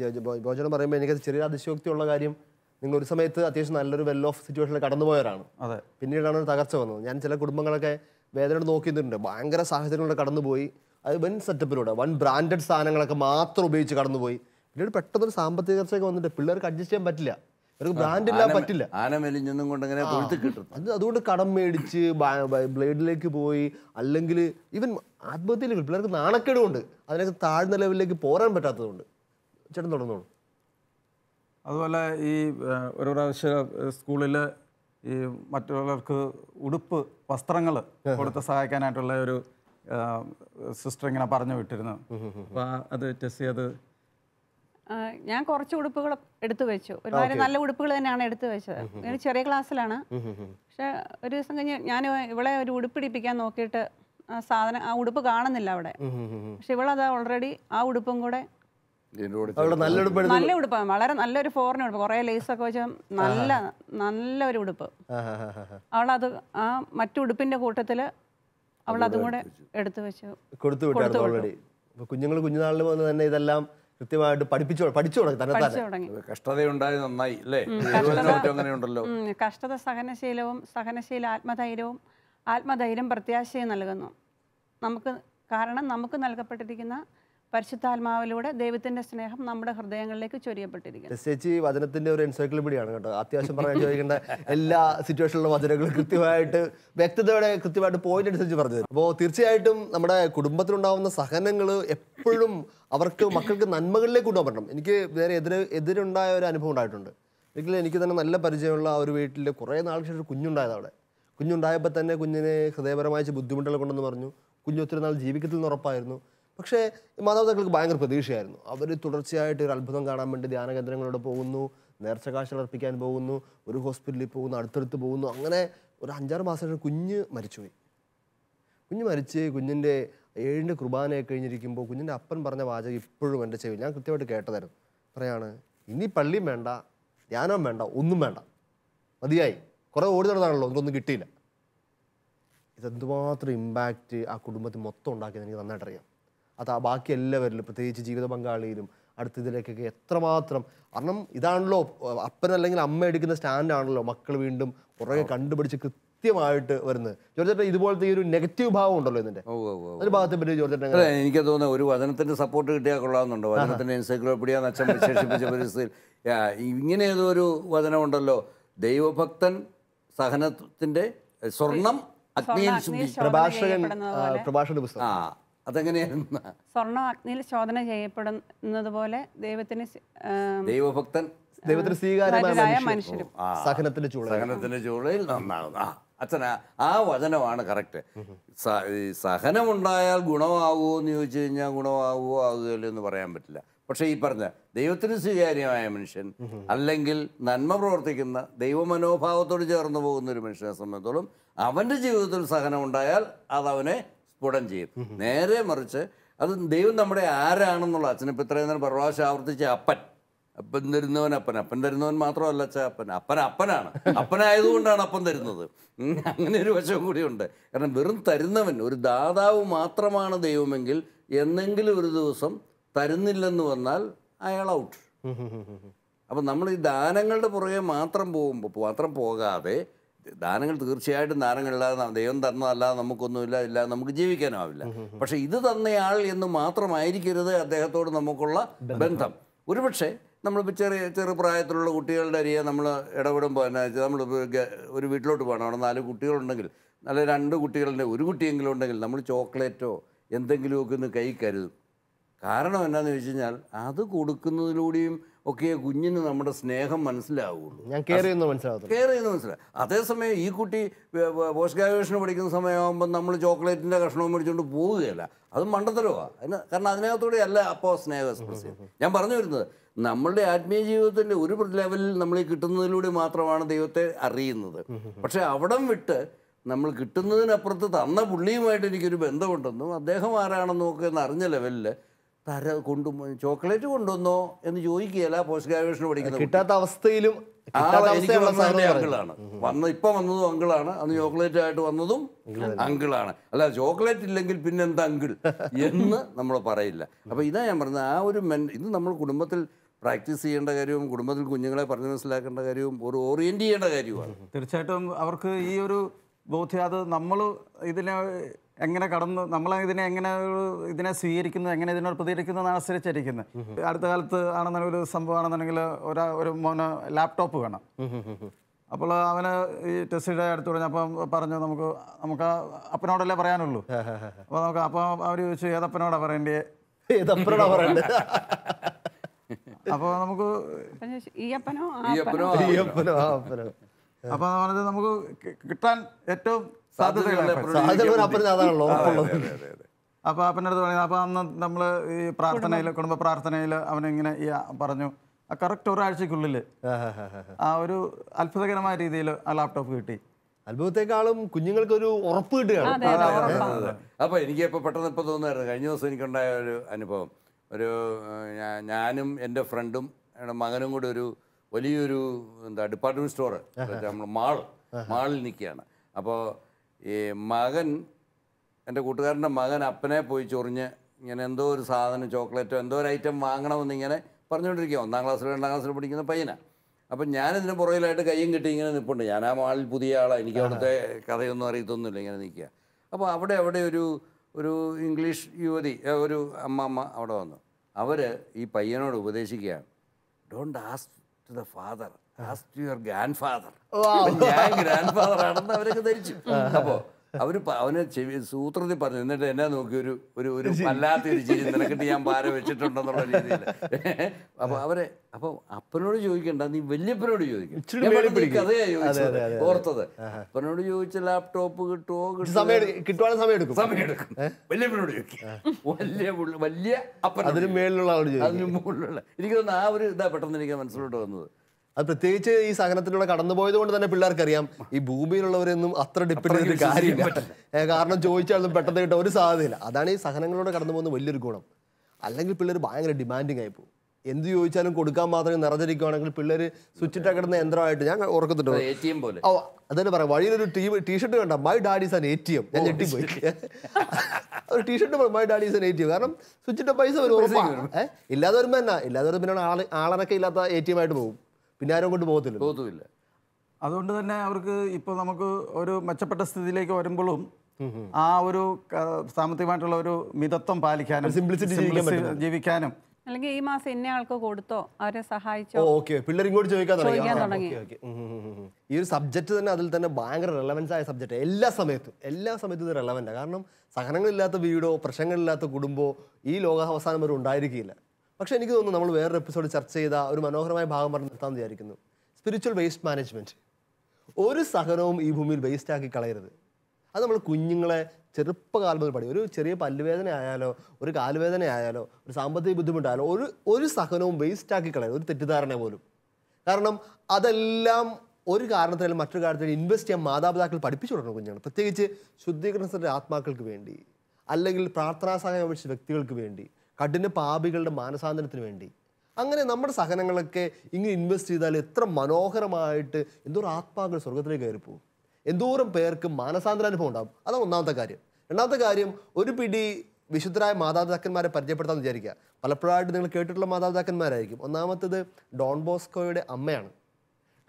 ഇത് ഭോജനം പറയുമ്പോൾ എനിക്കത് ചെറിയ അതിശയോക്തിയുള്ള കാര്യം നിങ്ങൾ ഒരു സമയത്ത് അത്യാവശ്യം നല്ലൊരു വെൽ ഓഫ് സിറ്റുവേഷനിൽ കടന്നുപോയവരാണ് അതെ പിന്നീടാണ് ഒരു തകർച്ച വന്നത് ഞാൻ ചില കുടുംബങ്ങളൊക്കെ വേദന നോക്കിയിട്ടുണ്ട് ഭയങ്കര സാഹചര്യങ്ങളിലൂടെ കടന്നുപോയി അത് വൻ സെറ്റപ്പിലൂടെ വൻ ബ്രാൻഡഡ് സാധനങ്ങളൊക്കെ മാത്രം ഉപയോഗിച്ച് കടന്നുപോയി പിന്നീട് പെട്ടെന്നൊരു സാമ്പത്തിക തകർച്ചയൊക്കെ വന്നിട്ട് പിള്ളേർക്ക് അഡ്ജസ്റ്റ് ചെയ്യാൻ പറ്റില്ല ഇവർക്ക് ബ്രാൻഡ് ഇല്ലാൻ പറ്റില്ല ആന മെലിഞ്ഞൊന്നും കൊണ്ട് അങ്ങനെ കിട്ടും അത് അതുകൊണ്ട് കടം മേടിച്ച് ബ്ലേഡിലേക്ക് പോയി അല്ലെങ്കിൽ ഈവൻ ആത്മഹത്യയിൽ പിള്ളേർക്ക് നാണക്കേടുകൊണ്ട് അതിനൊക്കെ താഴ്ന്ന ലെവലിലേക്ക് പോരാൻ പറ്റാത്തതുകൊണ്ട് ചേട്ടൻ തുടർന്നോളൂ അതുപോലെ ഈ ഒരു പ്രാവശ്യം സ്കൂളിൽ ഈ മറ്റുള്ളവർക്ക് ഉടുപ്പ് വസ്ത്രങ്ങൾ കൊടുത്ത് സഹായിക്കാനായിട്ടുള്ള ഒരു സിസ്റ്റർ ഇങ്ങനെ പറഞ്ഞു വിട്ടിരുന്നു അപ്പം അത് ടെസ്റ്റ് ചെയ്ത് ഞാൻ കുറച്ച് ഉടുപ്പുകൾ എടുത്തു വെച്ചു ഒരുപാട് നല്ല ഉടുപ്പുകൾ തന്നെയാണ് എടുത്തു വെച്ചത് ഒരു ചെറിയ ക്ലാസ്സിലാണ് പക്ഷെ ഒരു ദിവസം കഴിഞ്ഞ് ഞാൻ ഇവിടെ ഒരു ഉടുപ്പിടിപ്പിക്കാൻ നോക്കിയിട്ട് ആ സാധനം ആ ഉടുപ്പ് കാണുന്നില്ല അവിടെ പക്ഷെ അത് ഓൾറെഡി ആ ഉടുപ്പും കൂടെ നല്ല ഉടുപ്പാണ് വളരെ നല്ലൊരു ഫോറിൻ ഉടുപ്പ് കുറെ ലേസ് ഒക്കെ വെച്ച നല്ല നല്ല ഒരു ഉടുപ്പ് അവളത് ആ മറ്റുടുപ്പിന്റെ കൂട്ടത്തില് അവൾ അതും കൂടെ എടുത്തു വെച്ചു കൊടുത്തു കുഞ്ഞുങ്ങൾ കുഞ്ഞുനാളിൽ തന്നെ ഇതെല്ലാം കൃത്യമായിട്ട് പഠിപ്പിച്ചു പഠിച്ചു കഷ്ടതയുണ്ടായി നന്നായി അങ്ങനെയുണ്ടല്ലോ കഷ്ടത സഹനശീലവും സഹനശീല ആത്മധൈര്യവും ആത്മധൈര്യം പ്രത്യാശയും നൽകുന്നു നമുക്ക് കാരണം നമുക്ക് നൽകപ്പെട്ടിരിക്കുന്ന പരിശുദ്ധാത്മാവിലൂടെ ദൈവത്തിന്റെ സ്നേഹം നമ്മുടെ ഹൃദയങ്ങളിലേക്ക് ചൊരിയപ്പെട്ടിരിക്കുന്നു ചേച്ചി വചനത്തിന്റെ ഒരു എൻസൈക്ലോപീഡിയാണ് കേട്ടോ അത്യാവശ്യം പറയാൻ ചോദിക്കേണ്ട എല്ലാ സിറ്റുവേഷനിലും വചനങ്ങളും കൃത്യമായിട്ട് വ്യക്തതയോടെ കൃത്യമായിട്ട് പോയിന്റ് അനുസരിച്ച് പറഞ്ഞു തരും അപ്പോൾ തീർച്ചയായിട്ടും നമ്മുടെ കുടുംബത്തിലുണ്ടാവുന്ന സഹനങ്ങൾ എപ്പോഴും അവർക്ക് മക്കൾക്ക് നന്മകളിലേക്ക് കൊണ്ടുപോകാൻ പറ്റണം എനിക്ക് വേറെ എതിരെ എതിരുണ്ടായ ഒരു അനുഭവം ഉണ്ടായിട്ടുണ്ട് ഒരിക്കലും എനിക്ക് തന്നെ നല്ല പരിചയമുള്ള ഒരു വീട്ടിൽ കുറേ നാൾക്ക് ശേഷം കുഞ്ഞുണ്ടായത് അവിടെ കുഞ്ഞുണ്ടായപ്പോൾ തന്നെ കുഞ്ഞിനെ ഹൃദയപരമായ ബുദ്ധിമുട്ടുകൾ കൊണ്ടെന്ന് പറഞ്ഞു കുഞ്ഞു ഒത്തിരി നാൾ ജീവിക്കത്തിൽ നിന്ന് ഉറപ്പായിരുന്നു പക്ഷേ മാതാപിതാക്കൾക്ക് ഭയങ്കര പ്രതീക്ഷയായിരുന്നു അവർ തുടർച്ചയായിട്ട് ഒരു അത്ഭുതം കാണാൻ വേണ്ടി ധ്യാന കേന്ദ്രങ്ങളോട് പോകുന്നു നേർച്ച അർപ്പിക്കാൻ പോകുന്നു ഒരു ഹോസ്പിറ്റലിൽ പോകുന്നു അടുത്തടുത്ത് പോകുന്നു അങ്ങനെ ഒരു അഞ്ചാറ് മാസം കുഞ്ഞ് മരിച്ചുപോയി കുഞ്ഞ് മരിച്ച് കുഞ്ഞിൻ്റെ ഏഴിൻ്റെ കുർബാനയൊക്കെ കഴിഞ്ഞിരിക്കുമ്പോൾ കുഞ്ഞിൻ്റെ അപ്പൻ പറഞ്ഞ വാചകം ഇപ്പോഴും എൻ്റെ ചെവിയിൽ ഞാൻ കൃത്യമായിട്ട് കേട്ടതായിരുന്നു പറയാണ് ഇനി പള്ളിയും വേണ്ട ധ്യാനം വേണ്ട ഒന്നും വേണ്ട മതിയായി കുറേ ഓടി നടന്നാണല്ലോ ഒന്നും കിട്ടിയില്ല ഇതെന്തുമാത്രം ഇമ്പാക്റ്റ് ആ കുടുംബത്തിൽ മൊത്തം ഉണ്ടാക്കിയത് എനിക്ക് നന്നായിട്ടറിയാം അറിയാം അത് ബാക്കി എല്ലാവരിലും പ്രത്യേകിച്ച് ജീവിത പങ്കാളിയിലും അടുത്ത ഇതിലേക്കൊക്കെ എത്രമാത്രം കാരണം ഇതാണല്ലോ അപ്പനല്ലെങ്കിൽ അല്ലെങ്കിൽ അമ്മ എടുക്കുന്ന സ്റ്റാൻഡാണല്ലോ മക്കൾ വീണ്ടും പുറകെ കണ്ടുപിടിച്ച് കൃത്യമായിട്ട് വരുന്നത് ജോർജേട്ടൻ ഇതുപോലത്തെ ഈ ഒരു നെഗറ്റീവ് ഭാവം ഉണ്ടല്ലോ ഇതിന്റെ ഒരു ഭാഗത്തെ പറ്റി ജോർജേട്ടൻ എനിക്ക് തോന്നുന്നത് ഒരു വചനത്തിന്റെ സപ്പോർട്ട് കിട്ടിയാൽ കൊള്ളാമെന്നുണ്ടോ വചനത്തിന്റെ എൻസൈക്ലോപീഡിയ അച്ഛൻ വിശേഷിപ്പിച്ച പരിസ്ഥിതിയിൽ ഇങ്ങനെ ഏതോ ഒരു വചനമുണ്ടല്ലോ ദൈവഭക്തൻ സഹനത്തിന്റെ സ്വർണം അഗ്നിയിൽ പ്രഭാഷകൻ പ്രഭാഷണ പുസ്തകം ആ അതെങ്ങനെയായിരുന്നു സ്വർണ്ണ അഗ്നിയിൽ ശോധന ചെയ്യപ്പെടുന്നത് പോലെ ദൈവത്തിന് ദൈവഭക്തൻ ദൈവത്തിന് സ്വീകാര്യമായ സഹനത്തിന്റെ ചൂള സഹനത്തിന്റെ ചൂളയിൽ നന്നാകുന്നു അച്ഛനാ ആ വചനമാണ് കറക്റ്റ് സഹനമുണ്ടായാൽ ഗുണമാകുമോ എന്ന് ചോദിച്ചു കഴിഞ്ഞാൽ ഗുണമാകുമോ ആകുകയില്ലോ എന്ന് പറയാൻ പറ്റില്ല പക്ഷേ ഈ പറഞ്ഞ ദൈവത്തിന് സ്വീകാര്യമായ മനുഷ്യൻ അല്ലെങ്കിൽ നന്മ പ്രവർത്തിക്കുന്ന ദൈവമനോഭാവത്തോട് ചേർന്ന് പോകുന്ന ഒരു മനുഷ്യനെ സംബന്ധിച്ചോളം അവൻ്റെ ജീവിതത്തിൽ സഹനം ഉണ്ടായാൽ അത് അവനെ സ്ഫുടം ചെയ്യും നേരെ മറിച്ച് അത് ദൈവം നമ്മുടെ ആരാണെന്നുള്ള അച്ഛനെ ഇത്രയും നേരം പ്രവാശം ആവർത്തിച്ച അപ്പൻ അപ്പൻ തരുന്നവൻ അപ്പൻ അപ്പൻ തരുന്നവൻ മാത്രമല്ല അച്ഛ അപ്പൻ അപ്പൻ അപ്പനാണ് അപ്പനായതുകൊണ്ടാണ് അപ്പൻ തരുന്നത് അങ്ങനെ ഒരു വശവും കൂടിയുണ്ട് കാരണം വെറും തരുന്നവൻ ഒരു ദാതാവ് മാത്രമാണ് ദൈവമെങ്കിൽ എന്നെങ്കിലും ഒരു ദിവസം തരുന്നില്ലെന്ന് വന്നാൽ അയാൾ ഔട്ട് അപ്പം നമ്മൾ ഈ ദാനങ്ങളുടെ പുറകെ മാത്രം പോകുമ്പോൾ മാത്രം പോകാതെ ദാനങ്ങൾ തീർച്ചയായിട്ടും ദാനങ്ങളില്ലാതെ ദൈവം തന്നതല്ലാതെ നമുക്കൊന്നുമില്ല ഇല്ല നമുക്ക് ജീവിക്കാനാവില്ല പക്ഷെ ഇത് തന്നയാൾ എന്ന് മാത്രമായിരിക്കരുത് അദ്ദേഹത്തോട് നമുക്കുള്ള ബന്ധം ഒരുപക്ഷെ നമ്മളിപ്പോൾ ചെറിയ ചെറുപ്രായത്തിലുള്ള കുട്ടികളുടെ അരിയെ നമ്മൾ ഇടപെടുമ്പോൾ എന്നാ വെച്ചാൽ നമ്മൾ ഒരു വീട്ടിലോട്ട് പോകണം അവിടെ നാല് കുട്ടികളുണ്ടെങ്കിൽ നല്ല രണ്ട് കുട്ടികളുടെ ഒരു കുട്ടിയെങ്കിലും ഉണ്ടെങ്കിൽ നമ്മൾ ചോക്ലേറ്റോ എന്തെങ്കിലുമൊക്കെ ഒന്ന് കൈ കരുതും കാരണം എന്നാന്ന് വെച്ച് കഴിഞ്ഞാൽ അത് കൊടുക്കുന്നതിലൂടെയും ഒക്കെ കുഞ്ഞിന് നമ്മുടെ സ്നേഹം മനസ്സിലാവുള്ളൂ ഞാൻ കെയർ ചെയ്യുന്ന മനസ്സിലാവും കെയർ ചെയ്യുന്ന മനസ്സിലാവും അതേസമയം ഈ കുട്ടി പോസ്റ്റ് ഗ്രാജുവേഷൻ പഠിക്കുന്ന സമയമാകുമ്പോൾ നമ്മൾ ചോക്ലേറ്റിൻ്റെ കഷ്ണവും മേടിച്ചുകൊണ്ട് പോവുകയല്ല അത് മണ്ടത്തരവാണ് അതിന് കാരണം അതിനകത്തൂടെ അല്ല അപ്പോൾ സ്നേഹം എക്സ്പ്രസ് ചെയ്യും ഞാൻ പറഞ്ഞു വരുന്നത് നമ്മളുടെ ആത്മീയ ജീവിതത്തിൻ്റെ ഒരു ലെവലിൽ നമ്മൾ ഈ കിട്ടുന്നതിലൂടെ മാത്രമാണ് ദൈവത്തെ അറിയുന്നത് പക്ഷേ അവിടം വിട്ട് നമ്മൾ കിട്ടുന്നതിനപ്പുറത്ത് തന്ന പുള്ളിയുമായിട്ട് എനിക്കൊരു ബന്ധമുണ്ടെന്നും അദ്ദേഹം ആരാണെന്നും ഒക്കെ അറിഞ്ഞ ലെവലിൽ തര കൊണ്ടു ചോക്ലേറ്റ് കൊണ്ടുവന്നോ എന്ന് ചോദിക്കുകയല്ല പോസ്റ്റ് ഗ്രാജുവേഷൻ പഠിക്കുന്നത് കിട്ടാത്ത അവസ്ഥയിലും എനിക്ക് വന്നത് അങ്കിളാണ് വന്ന ഇപ്പം വന്നതും അങ്കിളാണ് അന്ന് ചോക്ലേറ്റ് ആയിട്ട് വന്നതും അങ്കിളാണ് അല്ല ചോക്ലേറ്റ് ഇല്ലെങ്കിൽ പിന്നെന്താ അങ്കിൾ എന്ന് നമ്മൾ പറയില്ല അപ്പൊ ഇതാ ഞാൻ പറഞ്ഞത് ആ ഒരു മെൻ ഇത് നമ്മൾ കുടുംബത്തിൽ പ്രാക്ടീസ് ചെയ്യേണ്ട കാര്യവും കുടുംബത്തിൽ കുഞ്ഞുങ്ങളെ പറഞ്ഞു മനസ്സിലാക്കേണ്ട കാര്യവും ഒരു ഓറിയന്റ് ചെയ്യേണ്ട കാര്യമാണ് തീർച്ചയായിട്ടും അവർക്ക് ഈ ഒരു ബോധ്യം അത് നമ്മൾ ഇതിനെ എങ്ങനെ കടന്നു നമ്മൾ ഇതിനെ എങ്ങനെ ഇതിനെ സ്വീകരിക്കുന്നത് എങ്ങനെ ഇതിനോട് പ്രതികരിക്കുന്നത് ആശ്രയിച്ചിരിക്കുന്നത് അടുത്ത കാലത്ത് ആണെന്നുണ്ടെങ്കിൽ ഒരു സംഭവമാണെന്നുണ്ടെങ്കിൽ ഒരാ ഒരു മോന് ലാപ്ടോപ്പ് വേണം അപ്പോൾ അവന് ഈ ടെസ്റ്റിയുടെ അടുത്ത് പറഞ്ഞു അപ്പം പറഞ്ഞു നമുക്ക് നമുക്ക് അപ്പനോടല്ലേ പറയാനുള്ളൂ അപ്പോൾ നമുക്ക് അപ്പം അവർ ചോദിച്ചു ഏതപ്പനോടാ പറയേണ്ടേ ഏതപ്പനോടാ പറയണ്ടേ അപ്പോൾ നമുക്ക് ഈ അപ്പനോ അപ്പനോ അപ്പനോ അപ്പോൾ പറഞ്ഞത് നമുക്ക് കിട്ടാൻ ഏറ്റവും അപ്പൊ അപ്പൻ്റെ അടുത്ത് പറയുന്നത് അപ്പൊ അന്ന് നമ്മൾ ഈ പ്രാർത്ഥനയിൽ കുടുംബ പ്രാർത്ഥനയിൽ അവനിങ്ങനെ ഇങ്ങനെ പറഞ്ഞു കറക്റ്റ് ഒരാഴ്ചക്കുള്ളിൽ ആ ഒരു അത്ഭുതകരമായ രീതിയിൽ ആ ലാപ്ടോപ്പ് കിട്ടി അത്ഭുതത്തെക്കാളും കുഞ്ഞുങ്ങൾക്ക് ഒരു ഉറപ്പ് കിട്ടുകയാണ് അപ്പൊ എനിക്ക് ഇപ്പൊ പെട്ടെന്ന് ഇപ്പൊ തോന്നുമായിരുന്നു കഴിഞ്ഞ ദിവസം എനിക്കുണ്ടായ ഒരു അനുഭവം ഒരു ഞാനും എൻ്റെ ഫ്രണ്ടും മകനും കൂടി ഒരു വലിയൊരു എന്താ ഡിപ്പാർട്ട്മെന്റ് സ്റ്റോറ് നമ്മൾ മാൾ മാളിൽ നിൽക്കുകയാണ് അപ്പോൾ ഈ മകൻ എൻ്റെ കൂട്ടുകാരൻ്റെ മകൻ അപ്പനെ പോയി ചൊറിഞ്ഞ് ഇങ്ങനെ എന്തോ ഒരു സാധനം ചോക്ലേറ്റോ എന്തോ ഒരു ഐറ്റം വാങ്ങണമെന്നിങ്ങനെ പറഞ്ഞുകൊണ്ടിരിക്കുക ഒന്നാം ക്ലാസ്സിൽ രണ്ടാം ക്ലാസ്സിൽ പഠിക്കുന്ന പയ്യനാണ് അപ്പം ഞാനിതിന് പുറകിലായിട്ട് കയ്യും കിട്ടി ഇങ്ങനെ നിൽപ്പുണ്ട് ഞാൻ ആ മാളിൽ പുതിയ ആളാണ് എനിക്ക് അവിടുത്തെ കഥയൊന്നും അറിയത്തൊന്നുമില്ല ഇങ്ങനെ നിൽക്കുക അപ്പോൾ അവിടെ അവിടെ ഒരു ഒരു ഇംഗ്ലീഷ് യുവതി ഒരു അമ്മമ്മ അവിടെ വന്നു അവർ ഈ പയ്യനോട് ഉപദേശിക്കുകയാണ് don't ask to the father ask your grandfather ഞാൻ ഗ്രാൻഡ് ഫാദർ ആണെന്ന് അവരൊക്കെ ധരിച്ചു അപ്പോ അവര് അവന് ചെവി സൂത്രത്തിൽ പറഞ്ഞു എന്നിട്ട് എന്നെ നോക്കി ഒരു ഒരു ഒരു അല്ലാത്ത ഒരു ചിരി നിനക്കിട്ട് ഞാൻ ഭാരം വെച്ചിട്ടുണ്ടെന്നുള്ള രീതിയിൽ അപ്പൊ അവരെ അപ്പൊ അപ്പനോട് ചോദിക്കണ്ട നീ വല്യപ്പനോട് ചോദിക്കും ഓർത്തത് അപ്പനോട് ചോദിച്ച ലാപ്ടോപ്പ് കിട്ടുമോ കിട്ടുവാനും സമയം എടുക്കും വല്യപ്പനോട് ചോദിക്കും വലിയ വലിയ അപ്പൻ അതിന് അതിന് മുകളിലുള്ള എനിക്ക് തോന്നുന്നു ആ ഒരു ഇതാ പെട്ടെന്ന് എനിക്ക് മനസ്സിലോട്ട് വന്നത് അത് പ്രത്യേകിച്ച് ഈ സഹനത്തിലൂടെ കടന്നുപോയത് കൊണ്ട് തന്നെ പിള്ളേർക്കറിയാം ഈ ഭൂമിയിലുള്ളവരൊന്നും അത്ര ഡിപ്പെൻഡ് ചെയ്ത കാര്യമില്ല കാരണം ചോദിച്ചാലും പെട്ടെന്ന് കിട്ടാൻ ഒരു സാധ്യതയില്ല അതാണ് ഈ സഹനങ്ങളിലൂടെ കടന്നു പോകുന്ന വലിയൊരു ഗുണം അല്ലെങ്കിൽ പിള്ളേർ ഭയങ്കര ഡിമാൻഡിങ് ആയി പോകും എന്ത് ചോദിച്ചാലും കൊടുക്കാൻ മാത്രം നിറഞ്ഞിരിക്കുകയാണെങ്കിൽ പിള്ളേര് സ്വിച്ചിട്ട് കിടന്ന യന്ത്രമായിട്ട് ഞാൻ ഓർക്കത്തിട്ടുണ്ട് ഓ അതന്നെ പറയാം വഴിയിലൊരു ടീ ടീഷർട്ട് കണ്ട my daddy's an A T M ഞാൻ ഞെട്ടിപ്പോയി ഒരു T shirt my daddy's an A T M കാരണം സ്വിച്ചിട്ട പൈസ വരും ഇല്ലാതെ വരുമ്പോ എന്നാ ഇല്ലാതെ വരുമ്പോൾ പിന്നെ ഇല്ലാത്ത എ ടി എം ആയിട്ട് പോകും പിന്നെ ആരും കൊണ്ട് പോകത്തില്ല പോകത്തുമില്ല അതുകൊണ്ട് തന്നെ അവർക്ക് ഇപ്പൊ നമുക്ക് ഒരു മെച്ചപ്പെട്ട സ്ഥിതിയിലേക്ക് വരുമ്പോഴും ആ ഒരു സാമ്പത്തികമായിട്ടുള്ള ഒരു മിതത്വം പാലിക്കാനും സിംപ്ലിസിറ്റി ജീവിക്കാനും അല്ലെങ്കിൽ ഈ മാസം ഇന്ന ആൾക്ക് കൊടുത്തോ അവരെ സഹായിച്ചോ ഓക്കെ പിള്ളേർ ഇങ്ങോട്ട് ചോദിക്കാൻ തുടങ്ങി ഈ ഒരു സബ്ജക്ട് തന്നെ അതിൽ തന്നെ ഭയങ്കര റെലവൻസ് ആയ സബ്ജക്റ്റ് എല്ലാ സമയത്തും എല്ലാ സമയത്തും ഇത് റെലവൻ്റാണ് കാരണം സഹനങ്ങളില്ലാത്ത വീടോ പ്രശ്നങ്ങളില്ലാത്ത കുടുംബമോ ഈ ലോകാവസാനം വരെ ഉണ്ടായിരിക്കില്ല പക്ഷേ എനിക്ക് തോന്നുന്നു നമ്മൾ വേറൊരു എപ്പിസോഡ് ചർച്ച ചെയ്ത ഒരു മനോഹരമായ ഭാഗം പറഞ്ഞ് നിർത്താൻ വിചാരിക്കുന്നു സ്പിരിച്വൽ വേസ്റ്റ് മാനേജ്മെൻറ്റ് ഒരു സഹനവും ഈ ഭൂമിയിൽ വേസ്റ്റാക്കി കളയരുത് അത് നമ്മൾ കുഞ്ഞുങ്ങളെ ചെറുപ്പകാലം മുതൽ പഠിക്കും ഒരു ചെറിയ പല്ലുവേദന ആയാലോ ഒരു കാലുവേദന ആയാലോ ഒരു സാമ്പത്തിക ബുദ്ധിമുട്ടായാലോ ഒരു ഒരു സഹനവും വേസ്റ്റാക്കി കളയരുത് ഒരു തെറ്റിദ്ധാരണ പോലും കാരണം അതെല്ലാം ഒരു കാരണത്തിനും മറ്റൊരു കാര്യത്തിൽ ഇൻവെസ്റ്റ് ചെയ്യാൻ മാതാപിതാക്കൾ പഠിപ്പിച്ചു കൊടുക്കണം കുഞ്ഞുങ്ങൾ പ്രത്യേകിച്ച് ശുദ്ധീകരണത്തിൻ്റെ ആത്മാക്കൾക്ക് വേണ്ടി അല്ലെങ്കിൽ പ്രാർത്ഥനാ സഹായം വെച്ച വ്യക്തികൾക്ക് വേണ്ടി കഠിന പാപികളുടെ മാനസാന്തരത്തിന് വേണ്ടി അങ്ങനെ നമ്മുടെ സഹനങ്ങളൊക്കെ ഇങ്ങനെ ഇൻവെസ്റ്റ് ചെയ്താൽ എത്ര മനോഹരമായിട്ട് എന്തോരം ആത്മാക്കൾ സ്വർഗത്തിലേക്ക് പോകും എന്തോരം പേർക്ക് മാനസാന്തരാനുഭവം ഉണ്ടാകും അതാണ് ഒന്നാമത്തെ കാര്യം രണ്ടാമത്തെ കാര്യം ഒരു പിടി വിശുദ്ധരായ മാതാപിതാക്കന്മാരെ പരിചയപ്പെടുത്താൻ വിചാരിക്കുക പലപ്പോഴായിട്ട് നിങ്ങൾ കേട്ടിട്ടുള്ള മാതാപിതാക്കന്മാരായിരിക്കും ഒന്നാമത്തത് ഡോൺ ബോസ്കോയുടെ അമ്മയാണ്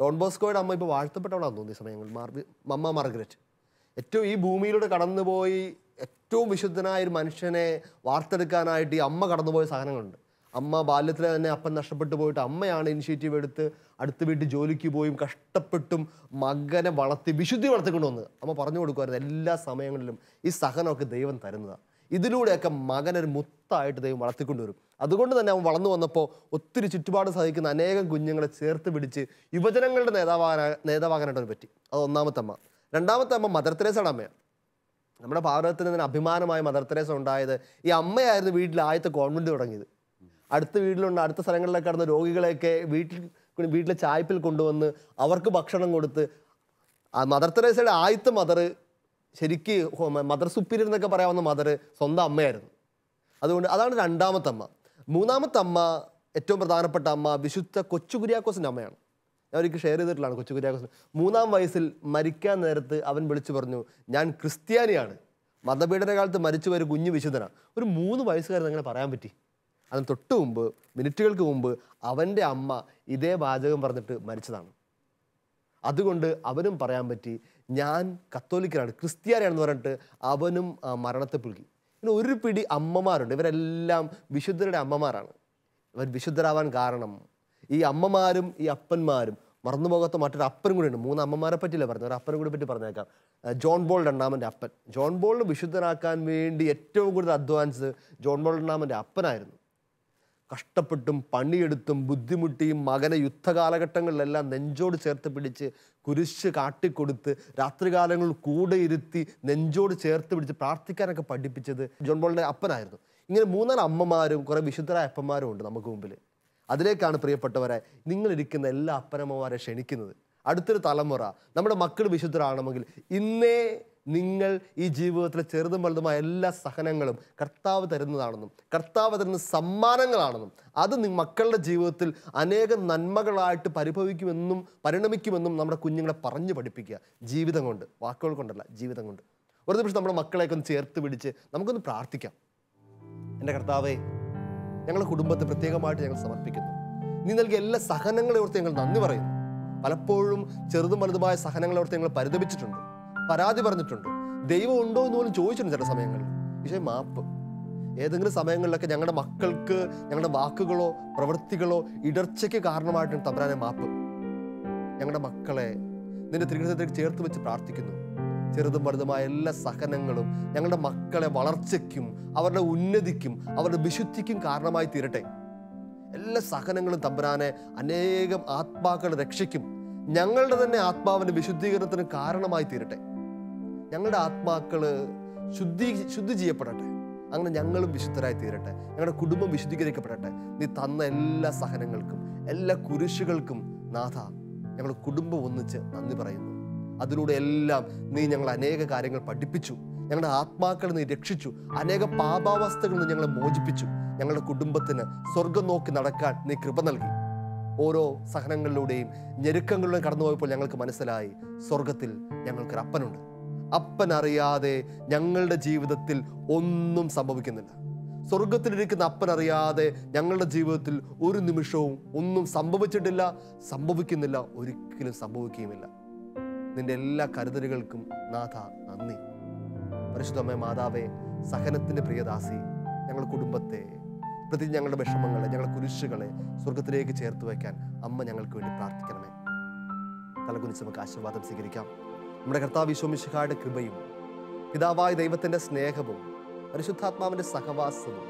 ഡോൺ ബോസ്കോയുടെ അമ്മ ഇപ്പോൾ വാഴ്ത്തപ്പെട്ടവളാണെന്ന് തോന്നിയ സമയങ്ങളിൽ മാർബി മമ്മ മാർഗരറ്റ് ഏറ്റവും ഈ ഭൂമിയിലൂടെ കടന്നുപോയി ഏറ്റവും വിശുദ്ധനായ ഒരു മനുഷ്യനെ വാർത്തെടുക്കാനായിട്ട് ഈ അമ്മ കടന്നുപോയ സഹനങ്ങളുണ്ട് അമ്മ ബാല്യത്തിൽ തന്നെ അപ്പൻ നഷ്ടപ്പെട്ടു പോയിട്ട് അമ്മയാണ് ഇനിഷ്യേറ്റീവ് എടുത്ത് അടുത്ത വീട്ടിൽ ജോലിക്ക് പോയും കഷ്ടപ്പെട്ടും മകനെ വളർത്തി വിശുദ്ധി വളർത്തിക്കൊണ്ട് വന്ന് അമ്മ പറഞ്ഞു കൊടുക്കുമായിരുന്നു എല്ലാ സമയങ്ങളിലും ഈ സഹനമൊക്കെ ദൈവം തരുന്നതാണ് ഇതിലൂടെയൊക്കെ മകനൊരു മുത്തായിട്ട് ദൈവം വളർത്തിക്കൊണ്ടുവരും അതുകൊണ്ട് തന്നെ അവൻ വളർന്നു വന്നപ്പോൾ ഒത്തിരി ചുറ്റുപാട് സഹിക്കുന്ന അനേകം കുഞ്ഞുങ്ങളെ ചേർത്ത് പിടിച്ച് യുവജനങ്ങളുടെ നേതാവാന നേതാവാകാനായിട്ട് അവന് പറ്റി അത് ഒന്നാമത്തെ അമ്മ രണ്ടാമത്തെ അമ്മ മദർ തെരേസയുടെ അമ്മയാണ് നമ്മുടെ ഭാരതത്തിന് തന്നെ അഭിമാനമായ മദർ തെരേസ ഉണ്ടായത് ഈ അമ്മയായിരുന്നു വീട്ടിൽ ആദ്യത്തെ കോൺവെൻറ്റ് തുടങ്ങിയത് അടുത്ത വീട്ടിലുണ്ട് അടുത്ത സ്ഥലങ്ങളിലൊക്കെ കടന്ന രോഗികളെയൊക്കെ വീട്ടിൽ വീട്ടിലെ ചായ്പിൽ കൊണ്ടുവന്ന് അവർക്ക് ഭക്ഷണം കൊടുത്ത് മദർ തെരേസയുടെ ആദ്യത്തെ മദർ ശരിക്ക് മദർ സുപ്പീരിയർ എന്നൊക്കെ പറയാവുന്ന മദർ സ്വന്തം അമ്മയായിരുന്നു അതുകൊണ്ട് അതാണ് രണ്ടാമത്തെ അമ്മ മൂന്നാമത്തെ അമ്മ ഏറ്റവും പ്രധാനപ്പെട്ട അമ്മ വിശുദ്ധ കൊച്ചു കുര്യാക്കോസിൻ്റെ അമ്മയാണ് അവർക്ക് ഷെയർ ചെയ്തിട്ടുള്ളതാണ് കൊച്ചു കുര്യാക്കോസ് മൂന്നാം വയസ്സിൽ മരിക്കാൻ നേരത്ത് അവൻ വിളിച്ചു പറഞ്ഞു ഞാൻ ക്രിസ്ത്യാനിയാണ് മതപീഠന കാലത്ത് മരിച്ചു ഒരു കുഞ്ഞു വിശുദ്ധനാണ് ഒരു മൂന്ന് വയസ്സുകാരൻ അങ്ങനെ പറയാൻ പറ്റി അതിന് തൊട്ട് മുമ്പ് മിനിറ്റുകൾക്ക് മുമ്പ് അവൻ്റെ അമ്മ ഇതേ വാചകം പറഞ്ഞിട്ട് മരിച്ചതാണ് അതുകൊണ്ട് അവനും പറയാൻ പറ്റി ഞാൻ കത്തോലിക്കനാണ് ക്രിസ്ത്യാനിയാണെന്ന് പറഞ്ഞിട്ട് അവനും മരണത്തെ പുൽകി ഇങ്ങനെ ഒരു പിടി അമ്മമാരുണ്ട് ഇവരെല്ലാം വിശുദ്ധരുടെ അമ്മമാരാണ് ഇവർ വിശുദ്ധരാവാൻ കാരണം ഈ അമ്മമാരും ഈ അപ്പന്മാരും മറന്നു പോകാത്ത മറ്റൊരു അപ്പനും കൂടി ഉണ്ട് മൂന്ന് അമ്മമാരെ പറ്റിയില്ല പറഞ്ഞു ഒരു അപ്പനും കൂടി പറ്റി പറഞ്ഞേക്കാം ജോൺ ബോൾ രണ്ടാമൻ്റെ അപ്പൻ ജോൺ ബോളിനെ വിശുദ്ധനാക്കാൻ വേണ്ടി ഏറ്റവും കൂടുതൽ അധ്വാനിച്ചത് ജോൺ ബോൾ രണ്ടാമൻ്റെ അപ്പനായിരുന്നു കഷ്ടപ്പെട്ടും പണിയെടുത്തും ബുദ്ധിമുട്ടിയും മകനെ യുദ്ധകാലഘട്ടങ്ങളിലെല്ലാം നെഞ്ചോട് ചേർത്ത് പിടിച്ച് കുരിശ് കാട്ടിക്കൊടുത്ത് രാത്രികാലങ്ങളിൽ കൂടെ ഇരുത്തി നെഞ്ചോട് ചേർത്ത് പിടിച്ച് പ്രാർത്ഥിക്കാനൊക്കെ പഠിപ്പിച്ചത് ജോൺ ബോളിൻ്റെ അപ്പനായിരുന്നു ഇങ്ങനെ മൂന്നാല് അമ്മമാരും കുറേ വിശുദ്ധരായ അപ്പന്മാരും ഉണ്ട് നമുക്ക് മുമ്പിൽ അതിലേക്കാണ് പ്രിയപ്പെട്ടവരെ നിങ്ങളിരിക്കുന്ന എല്ലാ അപ്പനമ്മമാരെ ക്ഷണിക്കുന്നത് അടുത്തൊരു തലമുറ നമ്മുടെ മക്കൾ വിശുദ്ധരാണെങ്കിൽ ഇന്നേ നിങ്ങൾ ഈ ജീവിതത്തിലെ ചെറുതും വലുതുമായ എല്ലാ സഹനങ്ങളും കർത്താവ് തരുന്നതാണെന്നും കർത്താവ് തരുന്ന സമ്മാനങ്ങളാണെന്നും അത് മക്കളുടെ ജീവിതത്തിൽ അനേകം നന്മകളായിട്ട് പരിഭവിക്കുമെന്നും പരിണമിക്കുമെന്നും നമ്മുടെ കുഞ്ഞുങ്ങളെ പറഞ്ഞു പഠിപ്പിക്കുക ജീവിതം കൊണ്ട് വാക്കുകൾ കൊണ്ടല്ല ജീവിതം കൊണ്ട് ഒരു നിമിഷം നമ്മുടെ മക്കളെയൊക്കെ ഒന്ന് ചേർത്ത് പിടിച്ച് നമുക്കൊന്ന് പ്രാർത്ഥിക്കാം എൻ്റെ കർത്താവേ ഞങ്ങളുടെ കുടുംബത്തെ പ്രത്യേകമായിട്ട് ഞങ്ങൾ സമർപ്പിക്കുന്നു നീ നൽകിയ എല്ലാ സഹനങ്ങളെ ഓർത്ത് ഞങ്ങൾ നന്ദി പറയുന്നു പലപ്പോഴും ചെറുതും വലുതുമായ സഹനങ്ങളെ ഓർത്ത് ഞങ്ങൾ പരിതപിച്ചിട്ടുണ്ട് പരാതി പറഞ്ഞിട്ടുണ്ട് ദൈവം ഉണ്ടോ എന്ന് പോലും ചോദിച്ചിട്ടുണ്ട് ചില സമയങ്ങളിൽ പക്ഷേ മാപ്പ് ഏതെങ്കിലും സമയങ്ങളിലൊക്കെ ഞങ്ങളുടെ മക്കൾക്ക് ഞങ്ങളുടെ വാക്കുകളോ പ്രവൃത്തികളോ ഇടർച്ചയ്ക്ക് കാരണമായിട്ടുണ്ട് തമ്പരാനെ മാപ്പ് ഞങ്ങളുടെ മക്കളെ നിന്റെ തിരുഗ്രഹത്തിലേക്ക് ചേർത്ത് വെച്ച് പ്രാർത്ഥിക്കുന്നു ചെറുതും വലുതുമായ എല്ലാ സഹനങ്ങളും ഞങ്ങളുടെ മക്കളെ വളർച്ചയ്ക്കും അവരുടെ ഉന്നതിക്കും അവരുടെ വിശുദ്ധിക്കും കാരണമായി തീരട്ടെ എല്ലാ സഹനങ്ങളും തമ്പുരാനെ അനേകം ആത്മാക്കൾ രക്ഷിക്കും ഞങ്ങളുടെ തന്നെ ആത്മാവിൻ്റെ വിശുദ്ധീകരണത്തിന് കാരണമായി തീരട്ടെ ഞങ്ങളുടെ ആത്മാക്കൾ ശുദ്ധി ശുദ്ധി ചെയ്യപ്പെടട്ടെ അങ്ങനെ ഞങ്ങളും വിശുദ്ധരായി തീരട്ടെ ഞങ്ങളുടെ കുടുംബം വിശുദ്ധീകരിക്കപ്പെടട്ടെ നീ തന്ന എല്ലാ സഹനങ്ങൾക്കും എല്ലാ കുരിശുകൾക്കും നാഥ ഞങ്ങളുടെ കുടുംബം ഒന്നിച്ച് നന്ദി പറയുന്നു അതിലൂടെ എല്ലാം നീ ഞങ്ങൾ അനേക കാര്യങ്ങൾ പഠിപ്പിച്ചു ഞങ്ങളുടെ ആത്മാക്കളെ നീ രക്ഷിച്ചു അനേക പാപാവസ്ഥകൾ നീ ഞങ്ങളെ മോചിപ്പിച്ചു ഞങ്ങളുടെ കുടുംബത്തിന് സ്വർഗം നോക്കി നടക്കാൻ നീ കൃപ നൽകി ഓരോ സഹനങ്ങളിലൂടെയും ഞെരുക്കങ്ങളിലൂടെയും കടന്നുപോയപ്പോൾ ഞങ്ങൾക്ക് മനസ്സിലായി സ്വർഗത്തിൽ ഞങ്ങൾക്കൊരു അപ്പനുണ്ട് അപ്പൻ അറിയാതെ ഞങ്ങളുടെ ജീവിതത്തിൽ ഒന്നും സംഭവിക്കുന്നില്ല സ്വർഗത്തിലിരിക്കുന്ന അപ്പൻ അറിയാതെ ഞങ്ങളുടെ ജീവിതത്തിൽ ഒരു നിമിഷവും ഒന്നും സംഭവിച്ചിട്ടില്ല സംഭവിക്കുന്നില്ല ഒരിക്കലും സംഭവിക്കുകയുമില്ല നിന്റെ എല്ലാ കരുതലുകൾക്കും നാഥ നന്ദി പരിശുദ്ധമ്മ മാതാവെ സഹനത്തിൻ്റെ പ്രിയദാസി ഞങ്ങളുടെ കുടുംബത്തെ പ്രത്യേകിച്ച് ഞങ്ങളുടെ വിഷമങ്ങളെ ഞങ്ങളുടെ കുരിശുകളെ സ്വർഗത്തിലേക്ക് ചേർത്ത് വയ്ക്കാൻ അമ്മ ഞങ്ങൾക്ക് വേണ്ടി പ്രാർത്ഥിക്കണമേ തലകുനിച്ച് നമുക്ക് ആശീർവാദം സ്വീകരിക്കാം നമ്മുടെ കർത്താവ് വിശ്വമിശിഹായുടെ കൃപയും പിതാവായ ദൈവത്തിൻ്റെ സ്നേഹവും പരിശുദ്ധാത്മാവിൻ്റെ സഹവാസവും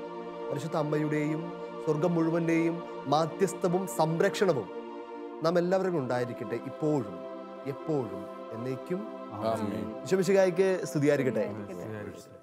പരിശുദ്ധ അമ്മയുടെയും സ്വർഗം മുഴുവൻ്റെയും മാധ്യസ്ഥവും സംരക്ഷണവും നാം എല്ലാവരും ഉണ്ടായിരിക്കട്ടെ ഇപ്പോഴും എപ്പോഴും എന്നേക്കും വിശ്വമിശുകായ്ക്ക് സ്തുതിയായിരിക്കട്ടെ